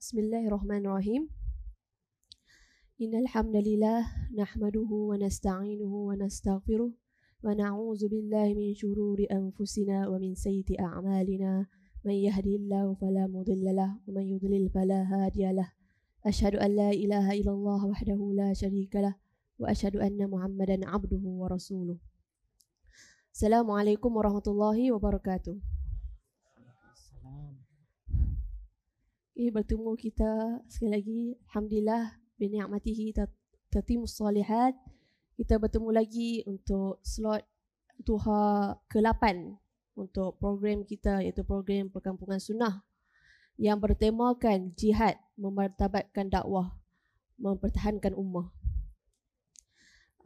بسم الله الرحمن الرحيم إن الحمد لله نحمده ونستعينه ونستغفره ونعوذ بالله من شرور أنفسنا ومن سيئة أعمالنا من يهدي الله فلا مضل له ومن يضلل فلا هادي له أشهد أن لا إله إلا الله وحده لا شريك له وأشهد أن محمدا عبده ورسوله السلام عليكم ورحمة الله وبركاته Ini eh, bertemu kita sekali lagi Alhamdulillah Bini'amatihi tertimu salihat Kita bertemu lagi untuk slot Tuha ke-8 Untuk program kita iaitu program Perkampungan Sunnah Yang bertemakan jihad Memertabatkan dakwah Mempertahankan ummah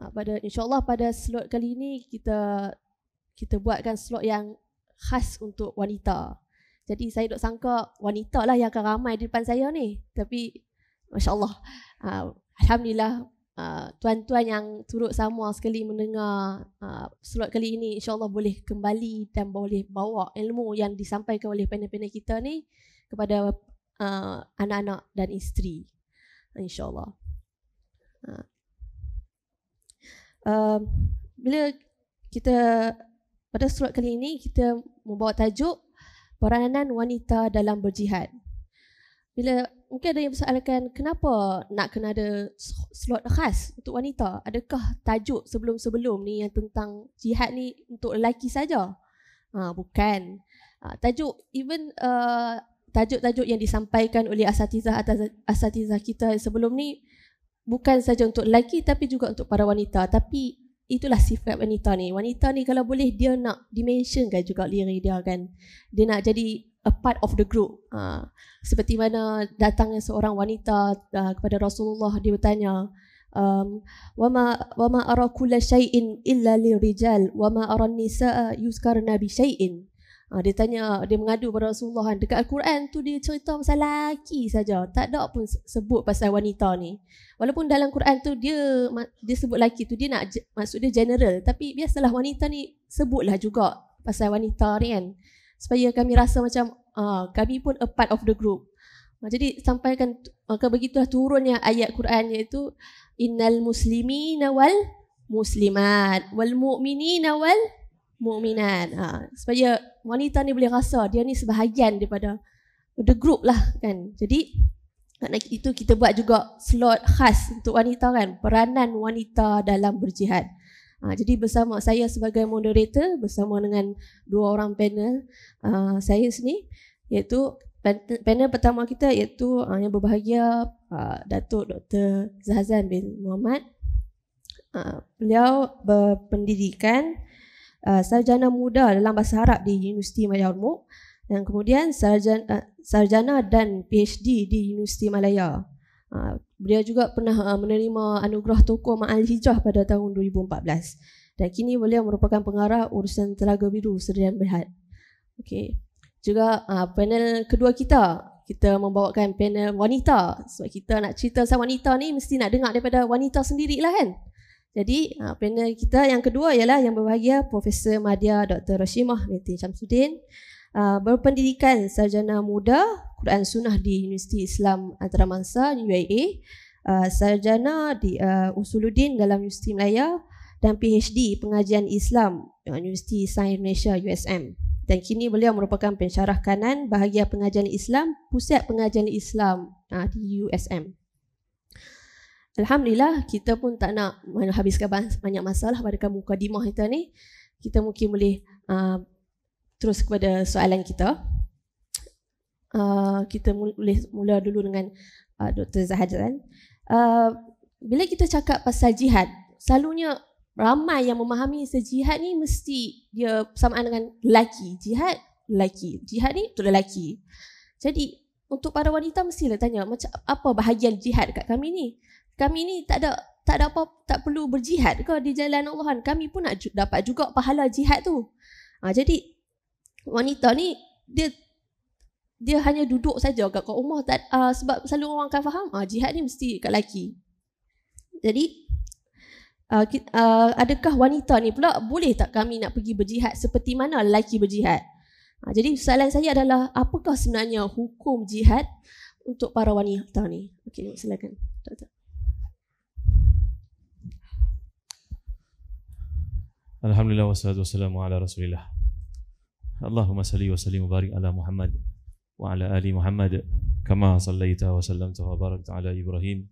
ah, pada insyaallah pada slot kali ini kita kita buatkan slot yang khas untuk wanita. Jadi saya dok sangka wanita lah yang akan ramai di depan saya ni. Tapi Masya Allah. Uh, Alhamdulillah uh, tuan-tuan yang turut sama sekali mendengar uh, ah, slot kali ini insya Allah boleh kembali dan boleh bawa ilmu yang disampaikan oleh panel-panel kita ni kepada uh, anak-anak dan isteri. Insya Allah. Uh, bila kita pada slot kali ini kita membawa tajuk peranan wanita dalam berjihad. Bila mungkin ada yang bersoalkan kenapa nak kena ada slot khas untuk wanita? Adakah tajuk sebelum-sebelum ni yang tentang jihad ni untuk lelaki saja? Ha, bukan. Ha, tajuk even uh, tajuk-tajuk yang disampaikan oleh asatiza atau asatiza kita sebelum ni bukan saja untuk lelaki tapi juga untuk para wanita tapi itulah sifat wanita ni. Wanita ni kalau boleh dia nak dimension dimensionkan juga diri dia kan. Dia nak jadi a part of the group. Ha. Seperti mana datangnya seorang wanita uh, kepada Rasulullah dia bertanya um, wa ma wa ma ara kulla shay'in illa lirijal wa ma ara nisa'a yuzkarna bi shay'in. Ha, dia tanya, dia mengadu pada Rasulullah kan. Dekat Al-Quran tu dia cerita pasal laki saja. Tak ada pun sebut pasal wanita ni. Walaupun dalam Quran tu dia dia sebut laki tu dia nak maksud dia general. Tapi biasalah wanita ni sebutlah juga pasal wanita ni kan. Supaya kami rasa macam uh, kami pun a part of the group. Uh, jadi sampaikan maka begitulah turunnya ayat Quran iaitu innal muslimina wal muslimat wal mu'minina wal muslimat mukminat. Ha, supaya wanita ni boleh rasa dia ni sebahagian daripada the group lah kan. Jadi itu kita buat juga slot khas untuk wanita kan, peranan wanita dalam berjihad. Ha, jadi bersama saya sebagai moderator bersama dengan dua orang panel uh, saya sini iaitu panel pertama kita iaitu uh, yang berbahagia uh, Datuk Dr. Zahzan bin Muhammad. Uh, beliau berpendidikan Eh, sarjana muda dalam bahasa Arab di Universiti Malaya Ulmuk dan kemudian sarjana, uh, eh, sarjana dan PhD di Universiti Malaya. Uh, beliau juga pernah uh, menerima anugerah tokoh Ma'al Hijrah pada tahun 2014 dan kini beliau merupakan pengarah urusan Telaga Biru Serian Berhad. Okay, Juga uh, panel kedua kita kita membawakan panel wanita sebab kita nak cerita pasal wanita ni mesti nak dengar daripada wanita sendirilah kan. Jadi uh, ah, panel kita yang kedua ialah yang berbahagia Profesor Madia Dr. Rashimah binti Syamsuddin ah, berpendidikan sarjana muda Quran Sunnah di Universiti Islam Antarabangsa UAE ah, sarjana di uh, Usuluddin dalam Universiti Malaya dan PhD pengajian Islam Universiti Sains Indonesia USM dan kini beliau merupakan pensyarah kanan bahagia pengajian Islam Pusat Pengajian Islam di USM Alhamdulillah kita pun tak nak menghabiskan banyak masalah lah pada kamu kadimah kita ni. Kita mungkin boleh uh, terus kepada soalan kita. Uh, kita mula, boleh mula dulu dengan uh, Dr. Zahadran. Uh, bila kita cakap pasal jihad, selalunya ramai yang memahami sejihad ni mesti dia sama dengan lelaki. Jihad, lelaki. Jihad ni untuk lelaki. Jadi untuk para wanita mestilah tanya macam apa bahagian jihad kat kami ni? kami ni tak ada tak ada apa tak perlu berjihad ke di jalan Allah kan kami pun nak dapat juga pahala jihad tu ha, jadi wanita ni dia dia hanya duduk saja kat rumah tak, uh, sebab selalu orang akan faham ah uh, jihad ni mesti kat laki. Jadi uh, ah, kita, uh, adakah wanita ni pula boleh tak kami nak pergi berjihad seperti mana laki berjihad? Uh, jadi soalan saya adalah apakah sebenarnya hukum jihad untuk para wanita ni? Okey, silakan. tuan Alhamdulillah wassalatu wassalamu ala Rasulillah. Allahumma salli wa sallim wa barik ala Muhammad wa ala ali Muhammad kama sallaita wa sallamta wa barakta ala Ibrahim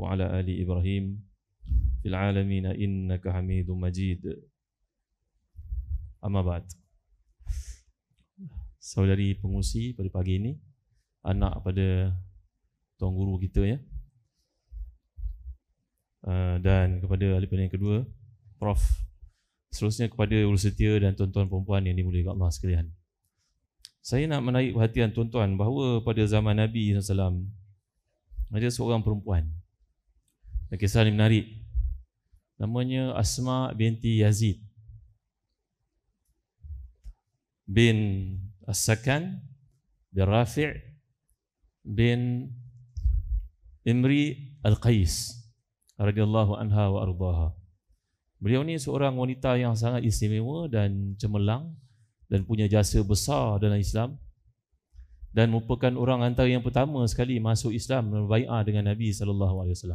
wa ala ali Ibrahim fil alamin innaka Hamidum Majid. Amma ba'd. Saudari pengusi pada pagi ini anak pada tuan guru kita ya. Uh, dan kepada ahli yang kedua Prof seterusnya kepada ulu setia dan tuan-tuan perempuan yang dimulai oleh Allah sekalian. Saya nak menaik perhatian tuan-tuan bahawa pada zaman Nabi SAW, ada seorang perempuan. Ada kisah ini menarik. Namanya Asma binti Yazid. Bin As-Sakan, bin Rafi' bin Imri Al-Qais. Radiyallahu anha wa ardhaha. Beliau ni seorang wanita yang sangat istimewa dan cemerlang dan punya jasa besar dalam Islam dan merupakan orang antara yang pertama sekali masuk Islam dan berbaiat dengan Nabi saw.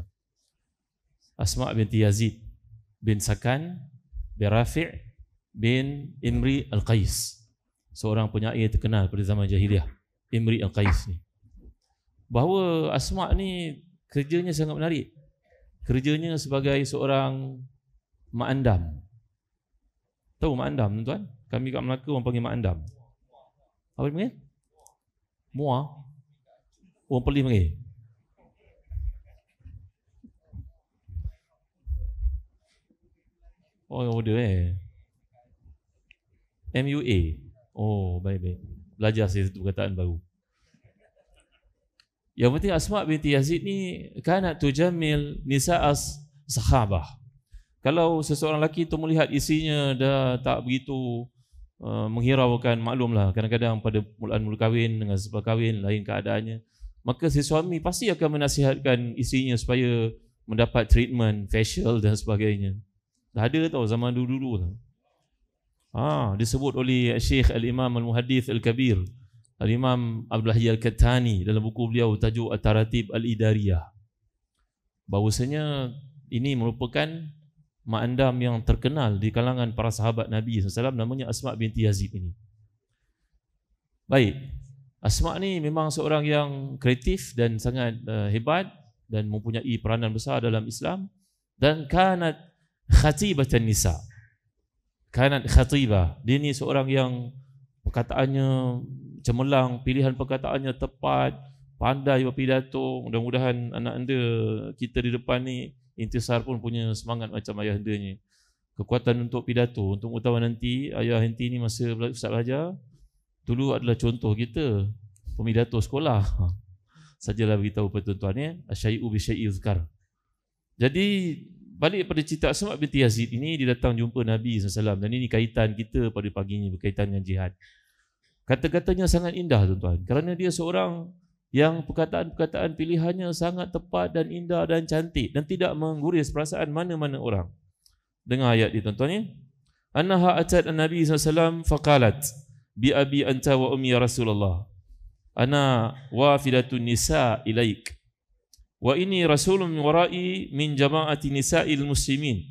Asma binti Yazid bin Sakan bin Rafi' bin Imri Al-Qais. Seorang penyair terkenal pada zaman jahiliah, Imri Al-Qais ni. Bahawa Asma ni kerjanya sangat menarik. Kerjanya sebagai seorang Ma'andam. Tahu Ma'andam tuan? Kami kat Melaka orang panggil Ma'andam. Apa dia panggil? Mua. Orang Perlis panggil. Oh, yang order eh. MUA. Oh, baik-baik. Belajar saya satu perkataan baru. Yang penting Asma binti Yazid ni kanat tu jamil nisa as sahabah. Kalau seseorang lelaki itu melihat isinya dah tak begitu uh, menghiraukan, maklumlah kadang-kadang pada mulaan mula kahwin dengan sebab kahwin lain keadaannya, maka si suami pasti akan menasihatkan isinya supaya mendapat treatment facial dan sebagainya. Dah ada tau zaman dulu-dulu tau. Ah, ha, disebut oleh Syekh Al-Imam Al-Muhadith Al-Kabir Al-Imam Abdul Hayy Al-Kattani dalam buku beliau tajuk At-Taratib Al-Idariyah Bahawasanya ini merupakan mak yang terkenal di kalangan para sahabat Nabi SAW namanya Asma binti Yazid ini. Baik. Asma ni memang seorang yang kreatif dan sangat uh, hebat dan mempunyai peranan besar dalam Islam dan kanat khatibatan nisa. Kanat khatibah. Dia ni seorang yang perkataannya cemerlang, pilihan perkataannya tepat, pandai berpidato. Mudah-mudahan anak anda kita di depan ni intisar pun punya semangat macam ayah dianya. Kekuatan untuk pidato, untuk utama nanti, ayah henti ni masa Ustaz belajar, dulu adalah contoh kita, pemidato sekolah. Sajalah beritahu kepada tuan-tuan ya, asyai'u bisyai'u zikar. Jadi, balik pada cerita Asmaq binti Yazid ini, dia datang jumpa Nabi SAW dan ini kaitan kita pada pagi ini berkaitan dengan jihad. Kata-katanya sangat indah tuan-tuan kerana dia seorang yang perkataan-perkataan pilihannya sangat tepat dan indah dan cantik dan tidak mengguris perasaan mana-mana orang. Dengar ayat ini tuan-tuan ya. Annaha atat an-nabi sallallahu alaihi faqalat bi abi anta wa ummi ya Rasulullah. Ana wafidatun nisa ilaik. Wa ini rasulun min wara'i min jama'ati nisa'il muslimin.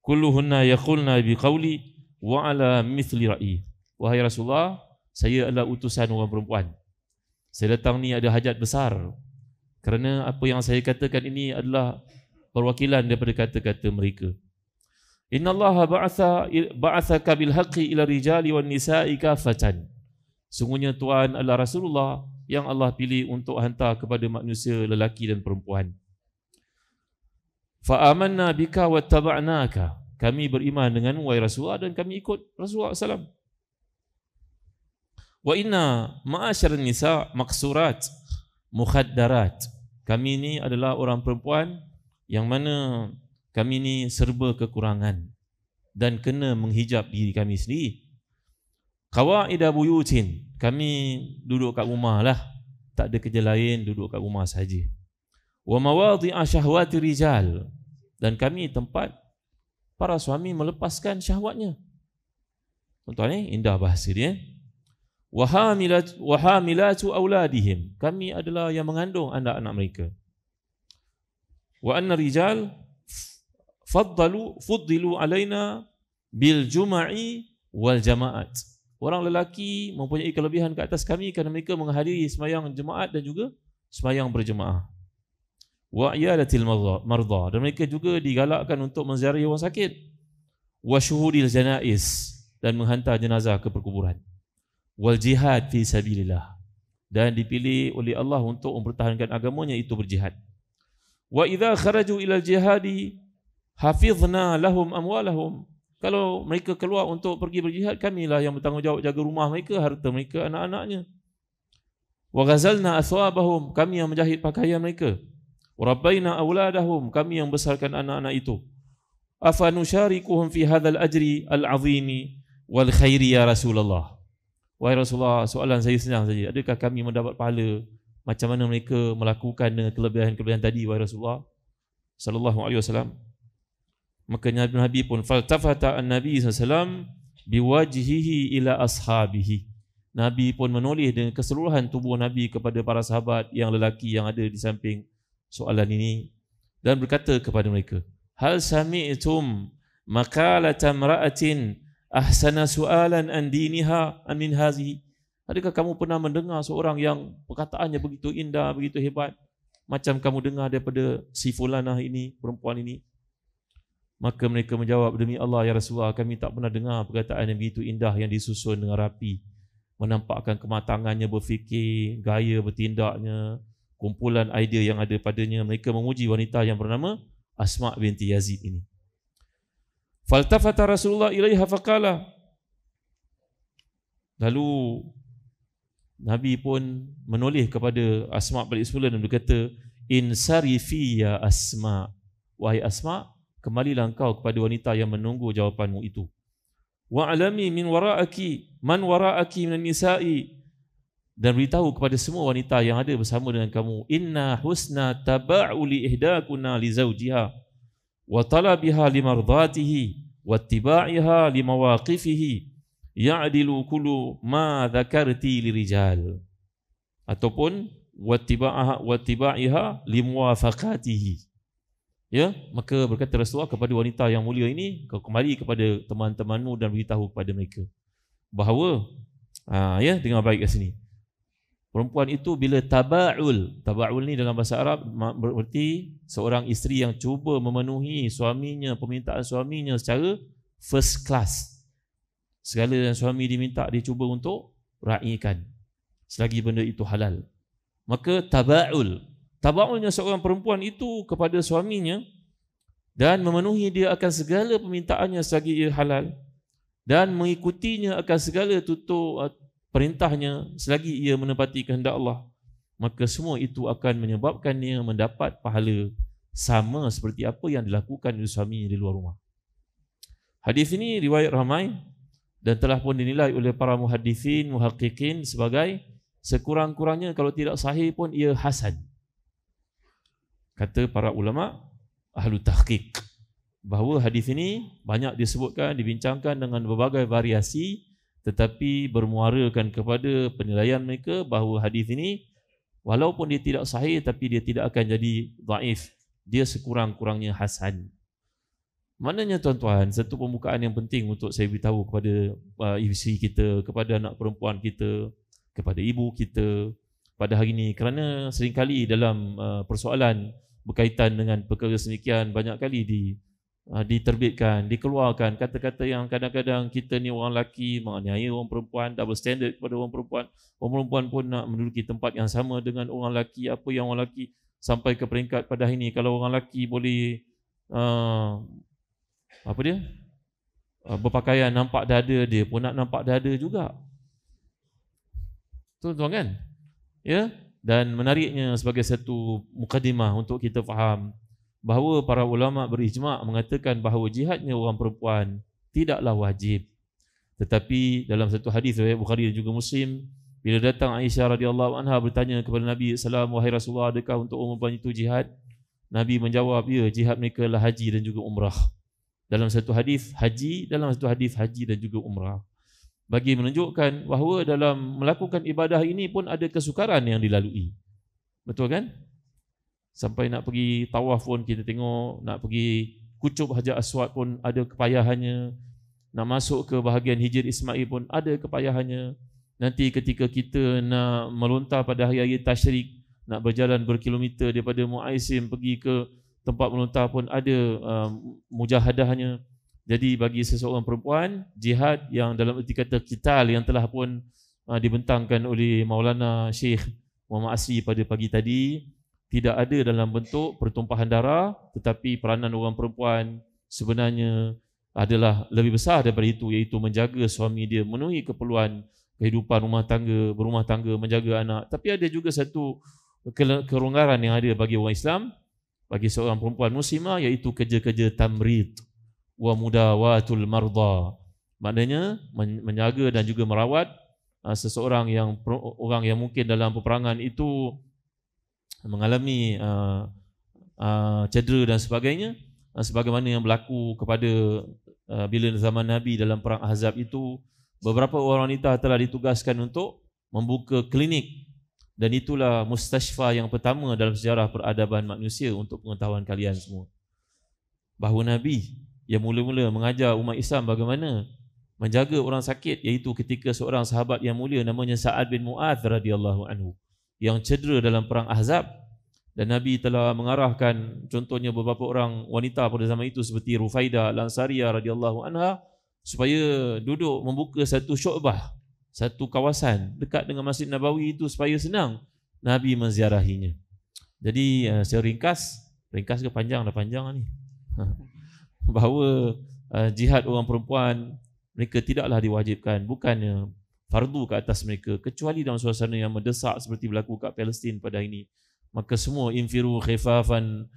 Kulluhunna yaqulna bi qawli wa ala mithli ra'i. Wahai Rasulullah, saya adalah utusan orang perempuan. Saya datang ni ada hajat besar. Kerana apa yang saya katakan ini adalah perwakilan daripada kata-kata mereka. Inna Allah ba'atha ba'atha kabil haqqi ila rijali wan nisa'i kafatan. Sungguhnya Tuhan adalah Rasulullah yang Allah pilih untuk hantar kepada manusia lelaki dan perempuan. Fa'amanna bika wa taba'naka. Kami beriman dengan wahai Rasulullah dan kami ikut Rasulullah sallallahu Wa inna ma'asyar nisa maksurat mukhaddarat. Kami ini adalah orang perempuan yang mana kami ini serba kekurangan dan kena menghijab diri kami sendiri. Qawaida buyutin. Kami duduk kat rumah lah. Tak ada kerja lain duduk kat rumah saja. Wa mawadhi'a syahwati rijal. Dan kami tempat para suami melepaskan syahwatnya. Tuan-tuan ni eh, indah bahasa dia. Eh? wahamilat wahamilatu auladihim kami adalah yang mengandung anak-anak mereka wa anna rijal faddalu fuddilu alaina bil jumai wal jamaat orang lelaki mempunyai kelebihan ke atas kami kerana mereka menghadiri semayang jemaat dan juga semayang berjemaah wa iyalatil mardha dan mereka juga digalakkan untuk menziarahi orang sakit wa syuhudil janais dan menghantar jenazah ke perkuburan wal jihad fi sabilillah dan dipilih oleh Allah untuk mempertahankan agamanya itu berjihad wa idza kharaju ila al jihadi hafizna lahum amwalahum kalau mereka keluar untuk pergi berjihad kamilah yang bertanggungjawab jaga rumah mereka harta mereka anak-anaknya wa ghazalna aswabahum kami yang menjahit pakaian mereka wa rabbaina auladahum kami yang besarkan anak-anak itu afanusyarikuhum fi hadzal ajri al azimi wal khairi ya rasulullah Wahai Rasulullah, soalan saya senang saja. Adakah kami mendapat pahala macam mana mereka melakukan kelebihan-kelebihan tadi wahai Rasulullah sallallahu alaihi wasallam? Maka Nabi Nabi pun faltafata an-nabi sallallahu biwajhihi ila ashabihi. Nabi pun menoleh dengan keseluruhan tubuh Nabi kepada para sahabat yang lelaki yang ada di samping soalan ini dan berkata kepada mereka, "Hal sami'tum maqalat imra'atin ahsana sualan an diniha an min hazi. Adakah kamu pernah mendengar seorang yang perkataannya begitu indah, begitu hebat? Macam kamu dengar daripada si fulanah ini, perempuan ini. Maka mereka menjawab, demi Allah ya Rasulullah, kami tak pernah dengar perkataan yang begitu indah yang disusun dengan rapi. Menampakkan kematangannya berfikir, gaya bertindaknya, kumpulan idea yang ada padanya. Mereka memuji wanita yang bernama Asma' binti Yazid ini. Faltafata Rasulullah ilaiha faqala. Lalu Nabi pun menoleh kepada Asma' bin Ismulan dan berkata, "In sarifi ya Asma', wahai Asma', kembalilah engkau kepada wanita yang menunggu jawapanmu itu. Wa alami min wara'aki man wara'aki min nisa'i dan beritahu kepada semua wanita yang ada bersama dengan kamu inna husna taba'u li ihdakuna li zawjiha وطلبها لمرضاته واتباعها لمواقفه يعدل كل ما ذكرت للرجال ataupun watiba'aha watiba'iha limuwafaqatihi ya maka berkata Rasulullah kepada wanita yang mulia ini kau kembali kepada teman-temanmu dan beritahu kepada mereka bahawa ha, ya dengan baik kat sini Perempuan itu bila taba'ul, taba'ul ni dalam bahasa Arab bermerti seorang isteri yang cuba memenuhi suaminya, permintaan suaminya secara first class. Segala yang suami diminta dia cuba untuk raikan. Selagi benda itu halal. Maka taba'ul, taba'ulnya seorang perempuan itu kepada suaminya dan memenuhi dia akan segala permintaannya selagi ia halal dan mengikutinya akan segala tutur, perintahnya selagi ia menepati kehendak Allah maka semua itu akan menyebabkan dia mendapat pahala sama seperti apa yang dilakukan oleh suami di luar rumah. Hadis ini riwayat ramai dan telah pun dinilai oleh para muhaddisin, muhaqqiqin sebagai sekurang-kurangnya kalau tidak sahih pun ia hasan. Kata para ulama ahli tahqiq bahawa hadis ini banyak disebutkan, dibincangkan dengan berbagai variasi tetapi bermuarakan kepada penilaian mereka bahawa hadis ini walaupun dia tidak sahih tapi dia tidak akan jadi dhaif dia sekurang-kurangnya hasan Maknanya tuan-tuan, satu pembukaan yang penting untuk saya beritahu kepada uh, isteri kita, kepada anak perempuan kita, kepada ibu kita pada hari ini kerana seringkali dalam uh, persoalan berkaitan dengan perkara semikian banyak kali di uh, diterbitkan, dikeluarkan kata-kata yang kadang-kadang kita ni orang lelaki menganiaya orang perempuan, double standard kepada orang perempuan. Orang perempuan pun nak menduduki tempat yang sama dengan orang lelaki. Apa yang orang lelaki sampai ke peringkat pada hari ini kalau orang lelaki boleh uh, apa dia? Uh, berpakaian nampak dada dia pun nak nampak dada juga. Tuan-tuan kan? Ya? Dan menariknya sebagai satu mukadimah untuk kita faham bahawa para ulama berijma mengatakan bahawa jihadnya orang perempuan tidaklah wajib. Tetapi dalam satu hadis riwayat Bukhari dan juga Muslim, bila datang Aisyah radhiyallahu anha bertanya kepada Nabi sallallahu alaihi wasallam, "Wahai adakah untuk orang perempuan itu jihad?" Nabi menjawab, "Ya, jihad mereka lah haji dan juga umrah." Dalam satu hadis haji, dalam satu hadis haji dan juga umrah. Bagi menunjukkan bahawa dalam melakukan ibadah ini pun ada kesukaran yang dilalui. Betul kan? sampai nak pergi tawaf pun kita tengok nak pergi kucup hajar aswad pun ada kepayahannya nak masuk ke bahagian hijr ismail pun ada kepayahannya nanti ketika kita nak melontar pada hari-hari tashrik nak berjalan berkilometer daripada muaisim pergi ke tempat melontar pun ada uh, mujahadahnya jadi bagi seseorang perempuan jihad yang dalam erti kata qital yang telah pun uh, dibentangkan oleh Maulana Syekh Muhammad Asri pada pagi tadi tidak ada dalam bentuk pertumpahan darah tetapi peranan orang perempuan sebenarnya adalah lebih besar daripada itu iaitu menjaga suami dia memenuhi keperluan kehidupan rumah tangga berumah tangga menjaga anak tapi ada juga satu kerongaran yang ada bagi orang Islam bagi seorang perempuan muslimah iaitu kerja-kerja tamrid wa mudawatul marda maknanya menjaga dan juga merawat ah, seseorang yang orang yang mungkin dalam peperangan itu mengalami uh, uh, cedera dan sebagainya uh, sebagaimana yang berlaku kepada uh, bila zaman Nabi dalam perang Ahzab itu beberapa wanita telah ditugaskan untuk membuka klinik dan itulah mustashfa yang pertama dalam sejarah peradaban manusia untuk pengetahuan kalian semua bahawa Nabi yang mula-mula mengajar umat Islam bagaimana menjaga orang sakit iaitu ketika seorang sahabat yang mulia namanya Sa'ad bin Mu'adh radhiyallahu anhu yang cedera dalam perang Ahzab dan Nabi telah mengarahkan contohnya beberapa orang wanita pada zaman itu seperti Rufaida Lansaria radhiyallahu anha supaya duduk membuka satu syu'bah satu kawasan dekat dengan Masjid Nabawi itu supaya senang Nabi menziarahinya. Jadi eh, saya ringkas, ringkas ke panjang dah panjang lah ni. Ha. Bahawa eh, jihad orang perempuan mereka tidaklah diwajibkan bukannya fardu ke atas mereka kecuali dalam suasana yang mendesak seperti berlaku kat Palestin pada ini maka semua infiru khifafan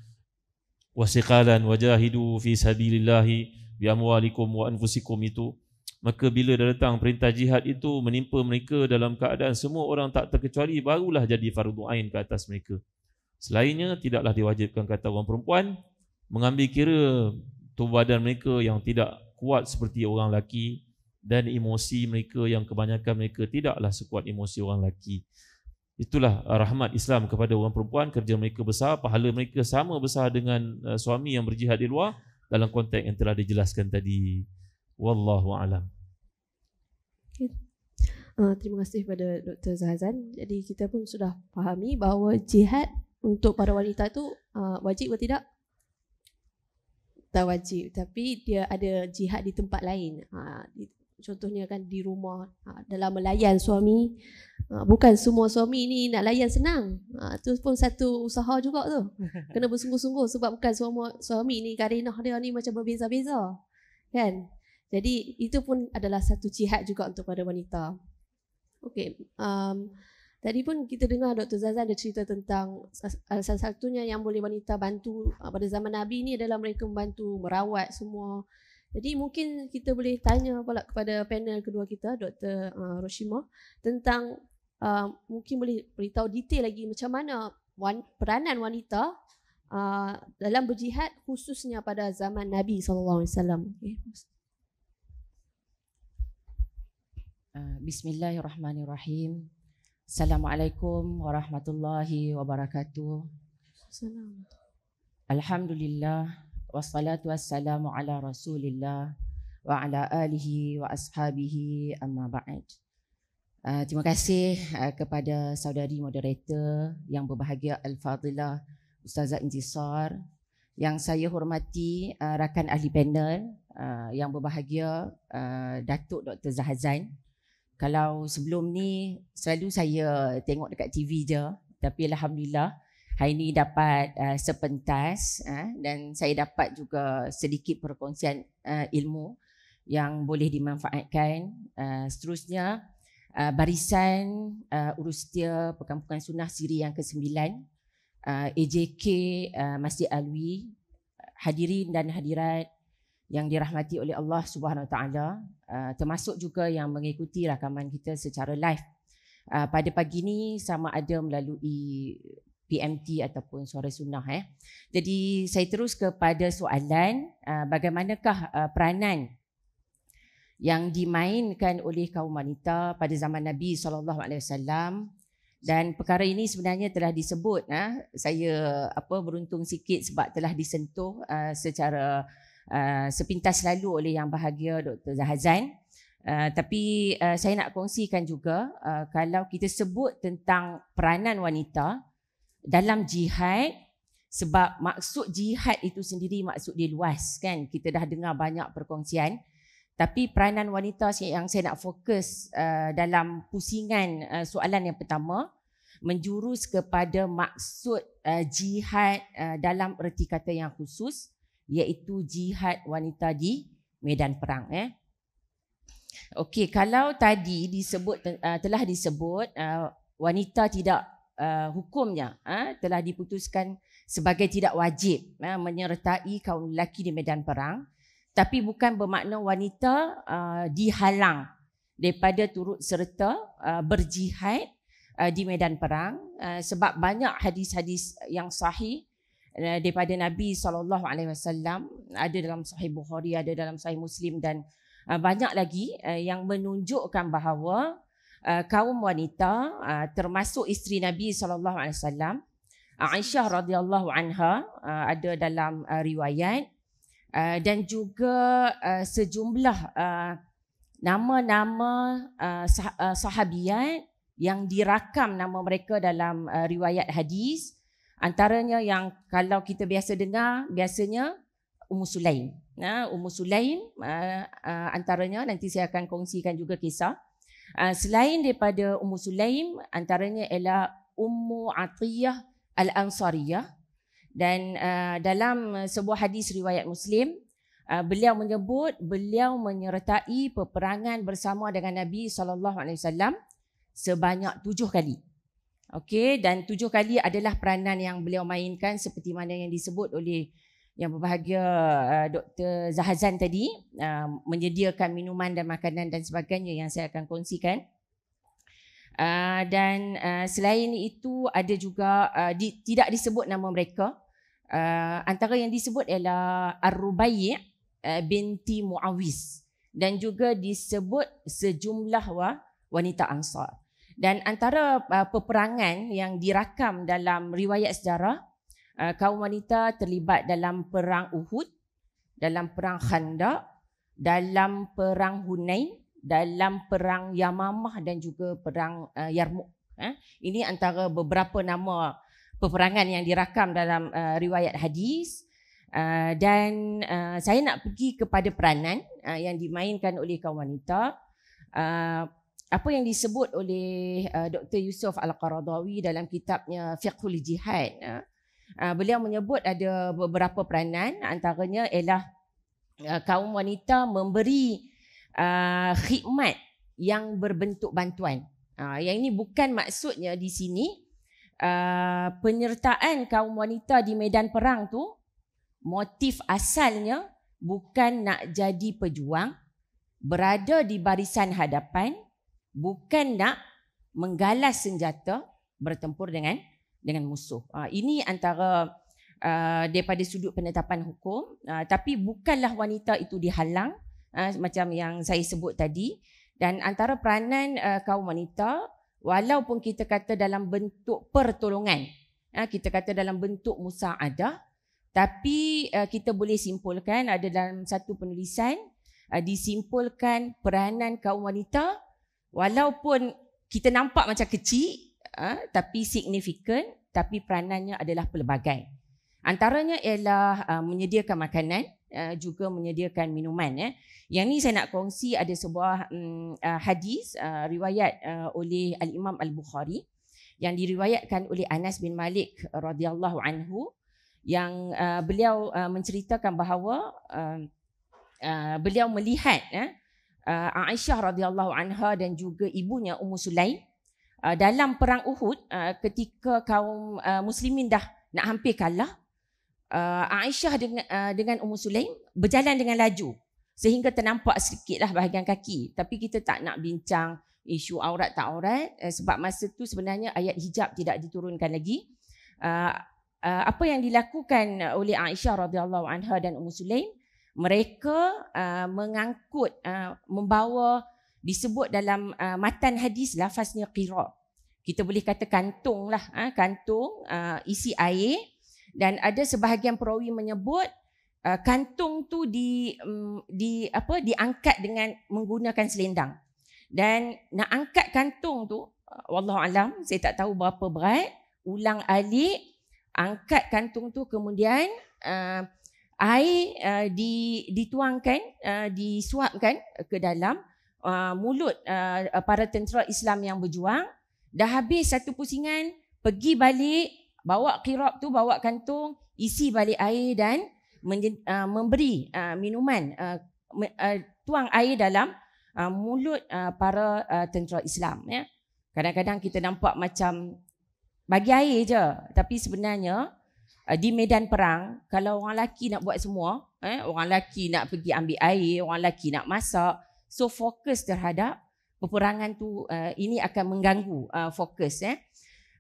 wasiqalan wajahidu fi sabilillah bi amwalikum wa anfusikum itu maka bila dah datang perintah jihad itu menimpa mereka dalam keadaan semua orang tak terkecuali barulah jadi fardu ain ke atas mereka selainnya tidaklah diwajibkan kata orang perempuan mengambil kira tubuh badan mereka yang tidak kuat seperti orang lelaki dan emosi mereka yang kebanyakan mereka tidaklah sekuat emosi orang lelaki. Itulah uh, rahmat Islam kepada orang perempuan, kerja mereka besar, pahala mereka sama besar dengan uh, suami yang berjihad di luar dalam konteks yang telah dijelaskan tadi. Wallahu alam. Uh, terima kasih kepada Dr. Zahazan. Jadi kita pun sudah fahami bahawa jihad untuk para wanita itu uh, wajib atau tidak? Tak wajib. Tapi dia ada jihad di tempat lain. Uh, contohnya kan di rumah ha, dalam melayan suami ha, bukan semua suami ni nak layan senang ha, tu pun satu usaha juga tu kena bersungguh-sungguh sebab bukan semua suami ni karenah dia ni macam berbeza-beza kan jadi itu pun adalah satu jihad juga untuk pada wanita okey um, Tadi pun kita dengar Dr. Zazan ada cerita tentang salah satunya yang boleh wanita bantu uh, pada zaman Nabi ini adalah mereka membantu merawat semua jadi mungkin kita boleh tanya pula kepada panel kedua kita, Dr. Uh, Roshima tentang uh, mungkin boleh beritahu detail lagi macam mana wan- peranan wanita uh, dalam berjihad khususnya pada zaman Nabi SAW. Okay. Uh, bismillahirrahmanirrahim. Assalamualaikum warahmatullahi wabarakatuh. Assalamualaikum. Alhamdulillah wassalatu wassalamu ala rasulillah wa ala alihi wa ashabihi amma ba'd. Uh, terima kasih uh, kepada saudari moderator yang berbahagia Al-Fadilah Ustazah Intisar yang saya hormati uh, rakan ahli panel uh, yang berbahagia uh, Datuk Dr. Zahazan. Kalau sebelum ni selalu saya tengok dekat TV je tapi Alhamdulillah uh, hari ini dapat uh, sepentas uh, dan saya dapat juga sedikit perkongsian uh, ilmu yang boleh dimanfaatkan uh, seterusnya uh, barisan uh, urus setia perkampungan sunnah siri yang ke-9 uh, AJK uh, Masjid Alwi hadirin dan hadirat yang dirahmati oleh Allah Subhanahu taala uh, termasuk juga yang mengikuti rakaman kita secara live uh, pada pagi ini sama ada melalui PMT ataupun suara sunnah. Eh. Jadi saya terus kepada soalan ah, bagaimanakah ah, peranan yang dimainkan oleh kaum wanita pada zaman Nabi SAW dan perkara ini sebenarnya telah disebut. Ah, saya apa beruntung sikit sebab telah disentuh secara sepintas lalu oleh yang bahagia Dr. Zahazan. Uh, tapi uh, saya nak kongsikan juga uh, kalau kita sebut tentang peranan wanita dalam jihad sebab maksud jihad itu sendiri maksud dia luas kan kita dah dengar banyak perkongsian tapi peranan wanita yang saya nak fokus uh, dalam pusingan uh, soalan yang pertama menjurus kepada maksud uh, jihad uh, dalam erti kata yang khusus iaitu jihad wanita di medan perang eh okey kalau tadi disebut uh, telah disebut uh, wanita tidak uh, hukumnya uh, telah diputuskan sebagai tidak wajib uh, menyertai kaum lelaki di medan perang tapi bukan bermakna wanita uh, dihalang daripada turut serta uh, berjihad uh, di medan perang uh, sebab banyak hadis-hadis yang sahih uh, daripada Nabi sallallahu alaihi wasallam ada dalam sahih Bukhari ada dalam sahih Muslim dan uh, banyak lagi uh, yang menunjukkan bahawa Uh, kaum wanita uh, termasuk isteri Nabi sallallahu alaihi wasallam Aisyah radhiyallahu anha uh, ada dalam uh, riwayat uh, dan juga uh, sejumlah uh, nama-nama uh, sah- uh, sahabiat yang dirakam nama mereka dalam uh, riwayat hadis antaranya yang kalau kita biasa dengar biasanya Ummu Sulaim. Nah, Ummu Sulaim uh, uh, antaranya nanti saya akan kongsikan juga kisah Ah, selain daripada Ummu Sulaim antaranya ialah Ummu Atiyah Al-Ansariyah dan ah, dalam sebuah hadis riwayat Muslim ah, beliau menyebut beliau menyertai peperangan bersama dengan Nabi saw sebanyak tujuh kali. Okey dan tujuh kali adalah peranan yang beliau mainkan seperti mana yang disebut oleh yang berbahagia uh, Dr. Zahazan tadi uh, menyediakan minuman dan makanan dan sebagainya yang saya akan kongsikan. Uh, dan uh, selain itu ada juga uh, tidak disebut nama mereka. antara yang disebut ialah Ar-Rubai' binti Muawiz dan juga disebut sejumlah wanita Ansar. Dan antara peperangan yang dirakam dalam riwayat sejarah uh, kaum wanita terlibat dalam perang Uhud, dalam perang Khandaq, dalam perang Hunain, dalam perang Yamamah dan juga perang uh, ah, Yarmuk. Eh? Ah, ini antara beberapa nama peperangan yang dirakam dalam uh, riwayat hadis. Uh, dan uh, saya nak pergi kepada peranan uh, yang dimainkan oleh kaum wanita uh, apa yang disebut oleh uh, Dr Yusof Al-Qaradawi dalam kitabnya Fiqhul Jihad uh, uh, beliau menyebut ada beberapa peranan antaranya ialah uh, kaum wanita memberi uh, khidmat yang berbentuk bantuan. Uh, yang ini bukan maksudnya di sini uh, penyertaan kaum wanita di medan perang tu motif asalnya bukan nak jadi pejuang berada di barisan hadapan bukan nak menggalas senjata bertempur dengan dengan musuh. Uh, ini antara uh, daripada sudut penetapan hukum uh, tapi bukanlah wanita itu dihalang uh, macam yang saya sebut tadi dan antara peranan uh, kaum wanita walaupun kita kata dalam bentuk pertolongan uh, kita kata dalam bentuk musaadah tapi uh, kita boleh simpulkan ada dalam satu penulisan uh, disimpulkan peranan kaum wanita walaupun kita nampak macam kecil uh, tapi signifikan tapi peranannya adalah pelbagai. Antaranya ialah uh, menyediakan makanan uh, juga menyediakan minuman Eh. Yang ni saya nak kongsi ada sebuah um, uh, hadis uh, riwayat uh, oleh al-Imam al-Bukhari yang diriwayatkan oleh Anas bin Malik radhiyallahu anhu yang uh, beliau uh, menceritakan bahawa uh, uh, beliau melihat eh, uh, Aisyah radhiyallahu anha dan juga ibunya Ummu Sulaim uh, dalam perang Uhud uh, ketika kaum uh, muslimin dah nak hampir kalah uh, Aisyah dengan uh, dengan Ummu Sulaim berjalan dengan laju sehingga ternampak sedikitlah bahagian kaki tapi kita tak nak bincang isu aurat tak aurat uh, sebab masa tu sebenarnya ayat hijab tidak diturunkan lagi uh, Uh, apa yang dilakukan oleh Aisyah radhiyallahu anha dan Ummu Sulaim mereka uh, mengangkut uh, membawa disebut dalam uh, matan hadis lafaznya qira kita boleh kata kantung lah ha? kantung uh, isi air dan ada sebahagian perawi menyebut uh, kantung tu di um, di apa diangkat dengan menggunakan selendang dan nak angkat kantung tu uh, wallahu alam saya tak tahu berapa berat ulang Ali angkat kantung tu kemudian uh, air uh, dituangkan uh, disuapkan ke dalam Uh, mulut uh, uh, para tentera Islam yang berjuang. Dah habis satu pusingan, pergi balik, bawa kirab tu, bawa kantung, isi balik air dan uh, memberi uh, minuman, uh, uh, tuang air dalam uh, mulut uh, para uh, tentera Islam. Ya. Kadang-kadang kita nampak macam bagi air je, tapi sebenarnya uh, di medan perang, kalau orang lelaki nak buat semua, eh, orang lelaki nak pergi ambil air, orang lelaki nak masak, so fokus terhadap peperangan tu uh, ini akan mengganggu uh, fokus Eh.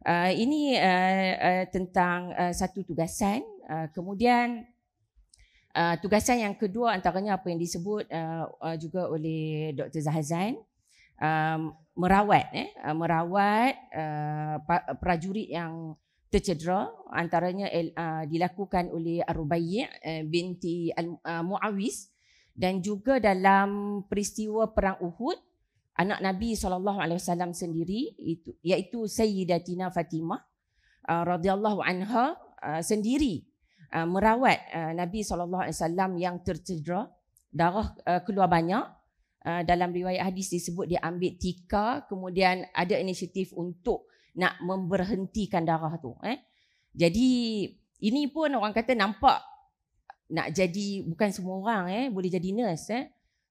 Uh, ini uh, uh, tentang uh, satu tugasan. Uh, kemudian uh, tugasan yang kedua antaranya apa yang disebut uh, uh, juga oleh Dr. Zahazan um, merawat eh uh, merawat uh, prajurit yang tercedera antaranya uh, dilakukan oleh Arubaiy uh, binti uh, Muawis uh, dan juga dalam peristiwa perang Uhud anak Nabi saw sendiri itu iaitu Sayyidatina Fatimah uh, radhiyallahu anha uh, sendiri uh, merawat Nabi saw yang tercedera darah uh, keluar banyak dalam riwayat hadis disebut dia ambil tika, kemudian ada inisiatif untuk nak memberhentikan darah tu eh jadi ini pun orang kata nampak nak jadi bukan semua orang eh boleh jadi nurse eh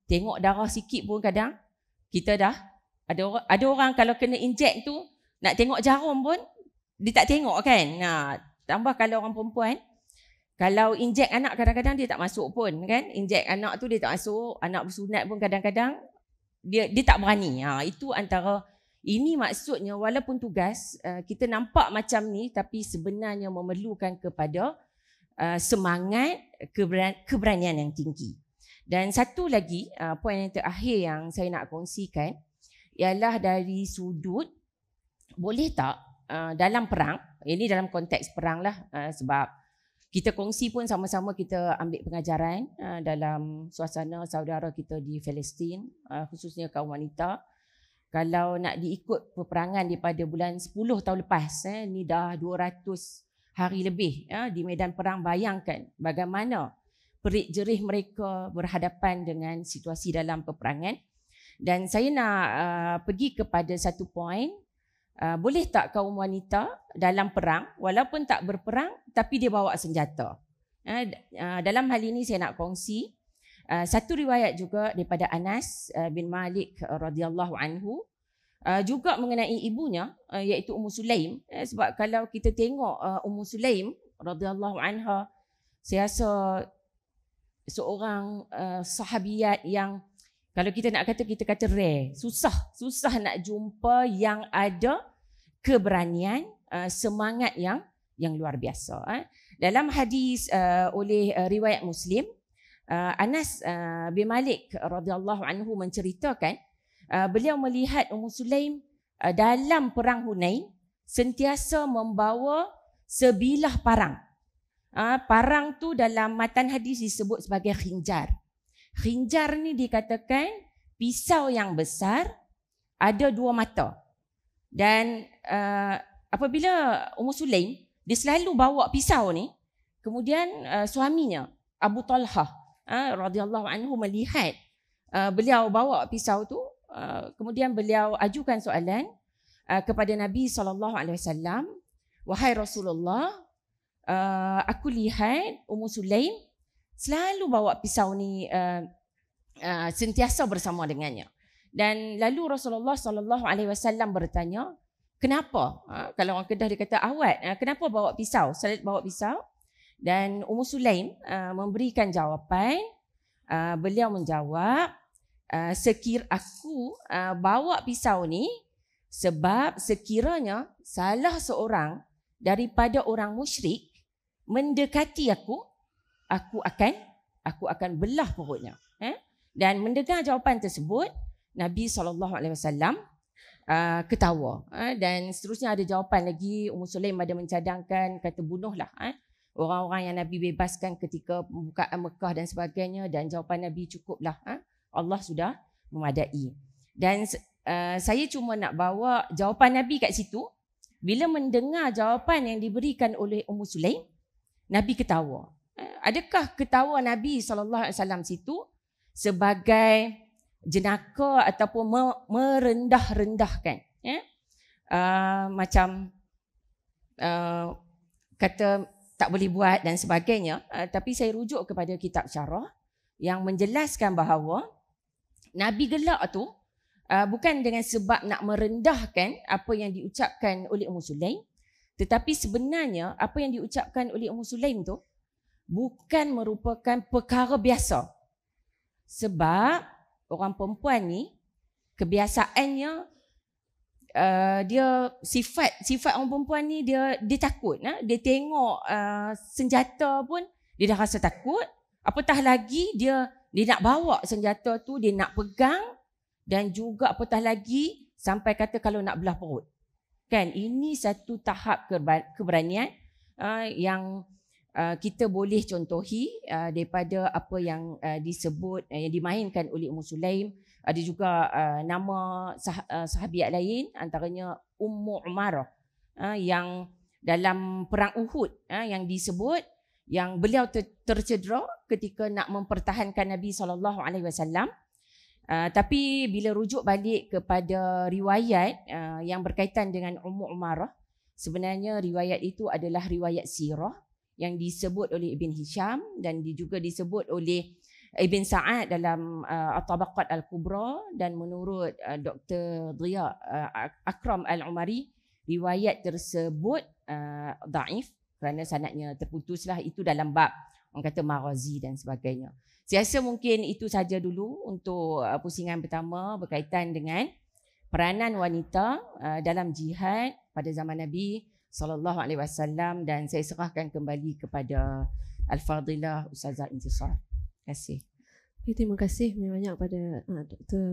tengok darah sikit pun kadang kita dah ada orang ada orang kalau kena inject tu nak tengok jarum pun dia tak tengok kan nah tambah kalau orang perempuan kalau inject anak kadang-kadang dia tak masuk pun kan inject anak tu dia tak masuk anak bersunat pun kadang-kadang dia dia tak berani ha itu antara ini maksudnya walaupun tugas eh, kita nampak macam ni tapi sebenarnya memerlukan kepada Uh, semangat keberanian yang tinggi. Dan satu lagi uh, poin yang terakhir yang saya nak kongsikan ialah dari sudut boleh tak uh, dalam perang ini dalam konteks perang lah uh, sebab kita kongsi pun sama-sama kita ambil pengajaran uh, dalam suasana saudara kita di Palestin uh, khususnya kaum wanita kalau nak diikut peperangan daripada bulan 10 tahun lepas eh ni dah hari lebih ya, di medan perang bayangkan bagaimana perik jerih mereka berhadapan dengan situasi dalam peperangan dan saya nak uh, pergi kepada satu poin uh, boleh tak kaum wanita dalam perang walaupun tak berperang tapi dia bawa senjata uh, uh, dalam hal ini saya nak kongsi uh, satu riwayat juga daripada Anas uh, bin Malik uh, radhiyallahu anhu uh, juga mengenai ibunya uh, iaitu Ummu Sulaim eh, sebab kalau kita tengok uh, Ummu Sulaim radhiyallahu anha saya seorang uh, sahabiat yang kalau kita nak kata kita kata rare susah susah nak jumpa yang ada keberanian uh, semangat yang yang luar biasa eh. dalam hadis uh, oleh uh, riwayat Muslim uh, Anas uh, bin Malik radhiyallahu anhu menceritakan Ah, beliau melihat Ummu Sulaim uh, dalam perang Hunain sentiasa membawa sebilah parang. Uh, parang tu dalam matan hadis disebut sebagai khinjar. Khinjar ni dikatakan pisau yang besar ada dua mata. Dan uh, apabila Ummu Sulaim dia selalu bawa pisau ni, kemudian uh, suaminya Abu Talha uh, radhiyallahu anhu melihat uh, beliau bawa pisau tu, Uh, kemudian beliau ajukan soalan uh, kepada Nabi sallallahu alaihi wasallam, "Wahai Rasulullah, uh, aku lihat Ummu Sulaim selalu bawa pisau ni uh, uh, sentiasa bersama dengannya." Dan lalu Rasulullah sallallahu alaihi wasallam bertanya, "Kenapa?" Uh, kalau orang Kedah dia kata awat, uh, "Kenapa bawa pisau? Selalu bawa pisau?" Dan Ummu Sulaim uh, memberikan jawapan. Uh, beliau menjawab, Ah, sekir aku uh, bawa pisau ni sebab sekiranya salah seorang daripada orang musyrik mendekati aku aku akan aku akan belah perutnya eh dan mendengar jawapan tersebut Nabi sallallahu alaihi wasallam ah, ketawa eh? dan seterusnya ada jawapan lagi Ummu Sulaim ada mencadangkan kata bunuhlah eh orang-orang yang Nabi bebaskan ketika pembukaan Mekah dan sebagainya dan jawapan Nabi cukuplah eh Allah sudah memadai. Dan uh, saya cuma nak bawa jawapan Nabi kat situ. Bila mendengar jawapan yang diberikan oleh Ummu Sulaim, Nabi ketawa. Eh, adakah ketawa Nabi sallallahu alaihi wasallam situ sebagai jenaka ataupun merendah-rendahkan, ya? Uh, macam uh, kata tak boleh buat dan sebagainya. Uh, tapi saya rujuk kepada kitab syarah yang menjelaskan bahawa Nabi gelak tu uh, bukan dengan sebab nak merendahkan apa yang diucapkan oleh Ummu Sulaim tetapi sebenarnya apa yang diucapkan oleh Ummu Sulaim tu bukan merupakan perkara biasa. Sebab orang perempuan ni kebiasaannya uh, dia sifat sifat orang perempuan ni dia dia takut nah dia tengok uh, senjata pun dia dah rasa takut apatah lagi dia dia nak bawa senjata tu, dia nak pegang dan juga petah lagi sampai kata kalau nak belah perut. Kan? Ini satu tahap keberanian uh, yang uh, kita boleh contohi uh, daripada apa yang uh, disebut, uh, yang dimainkan oleh Ummu Sulaim. Ada juga uh, nama sah- uh, sahabiat lain antaranya Ummu Umarah uh, yang dalam perang Uhud uh, yang disebut yang beliau ter- tercedera ketika nak mempertahankan Nabi saw. alaihi ah, tapi bila rujuk balik kepada riwayat uh, yang berkaitan dengan Ummu Umarah, sebenarnya riwayat itu adalah riwayat sirah yang disebut oleh Ibn Hisham dan juga disebut oleh Ibn Sa'ad dalam uh, At-Tabaqat Al-Kubra dan menurut uh, Dr. Dhiya uh, Akram Al-Umari riwayat tersebut uh, daif kerana sanatnya terputuslah itu dalam bab orang kata marazi dan sebagainya. Saya rasa mungkin itu saja dulu untuk uh, pusingan pertama berkaitan dengan peranan wanita uh, dalam jihad pada zaman Nabi sallallahu alaihi wasallam dan saya serahkan kembali kepada al-fadilah ustazah Intisar. Terima kasih. Okay, terima kasih banyak kepada uh, Dr.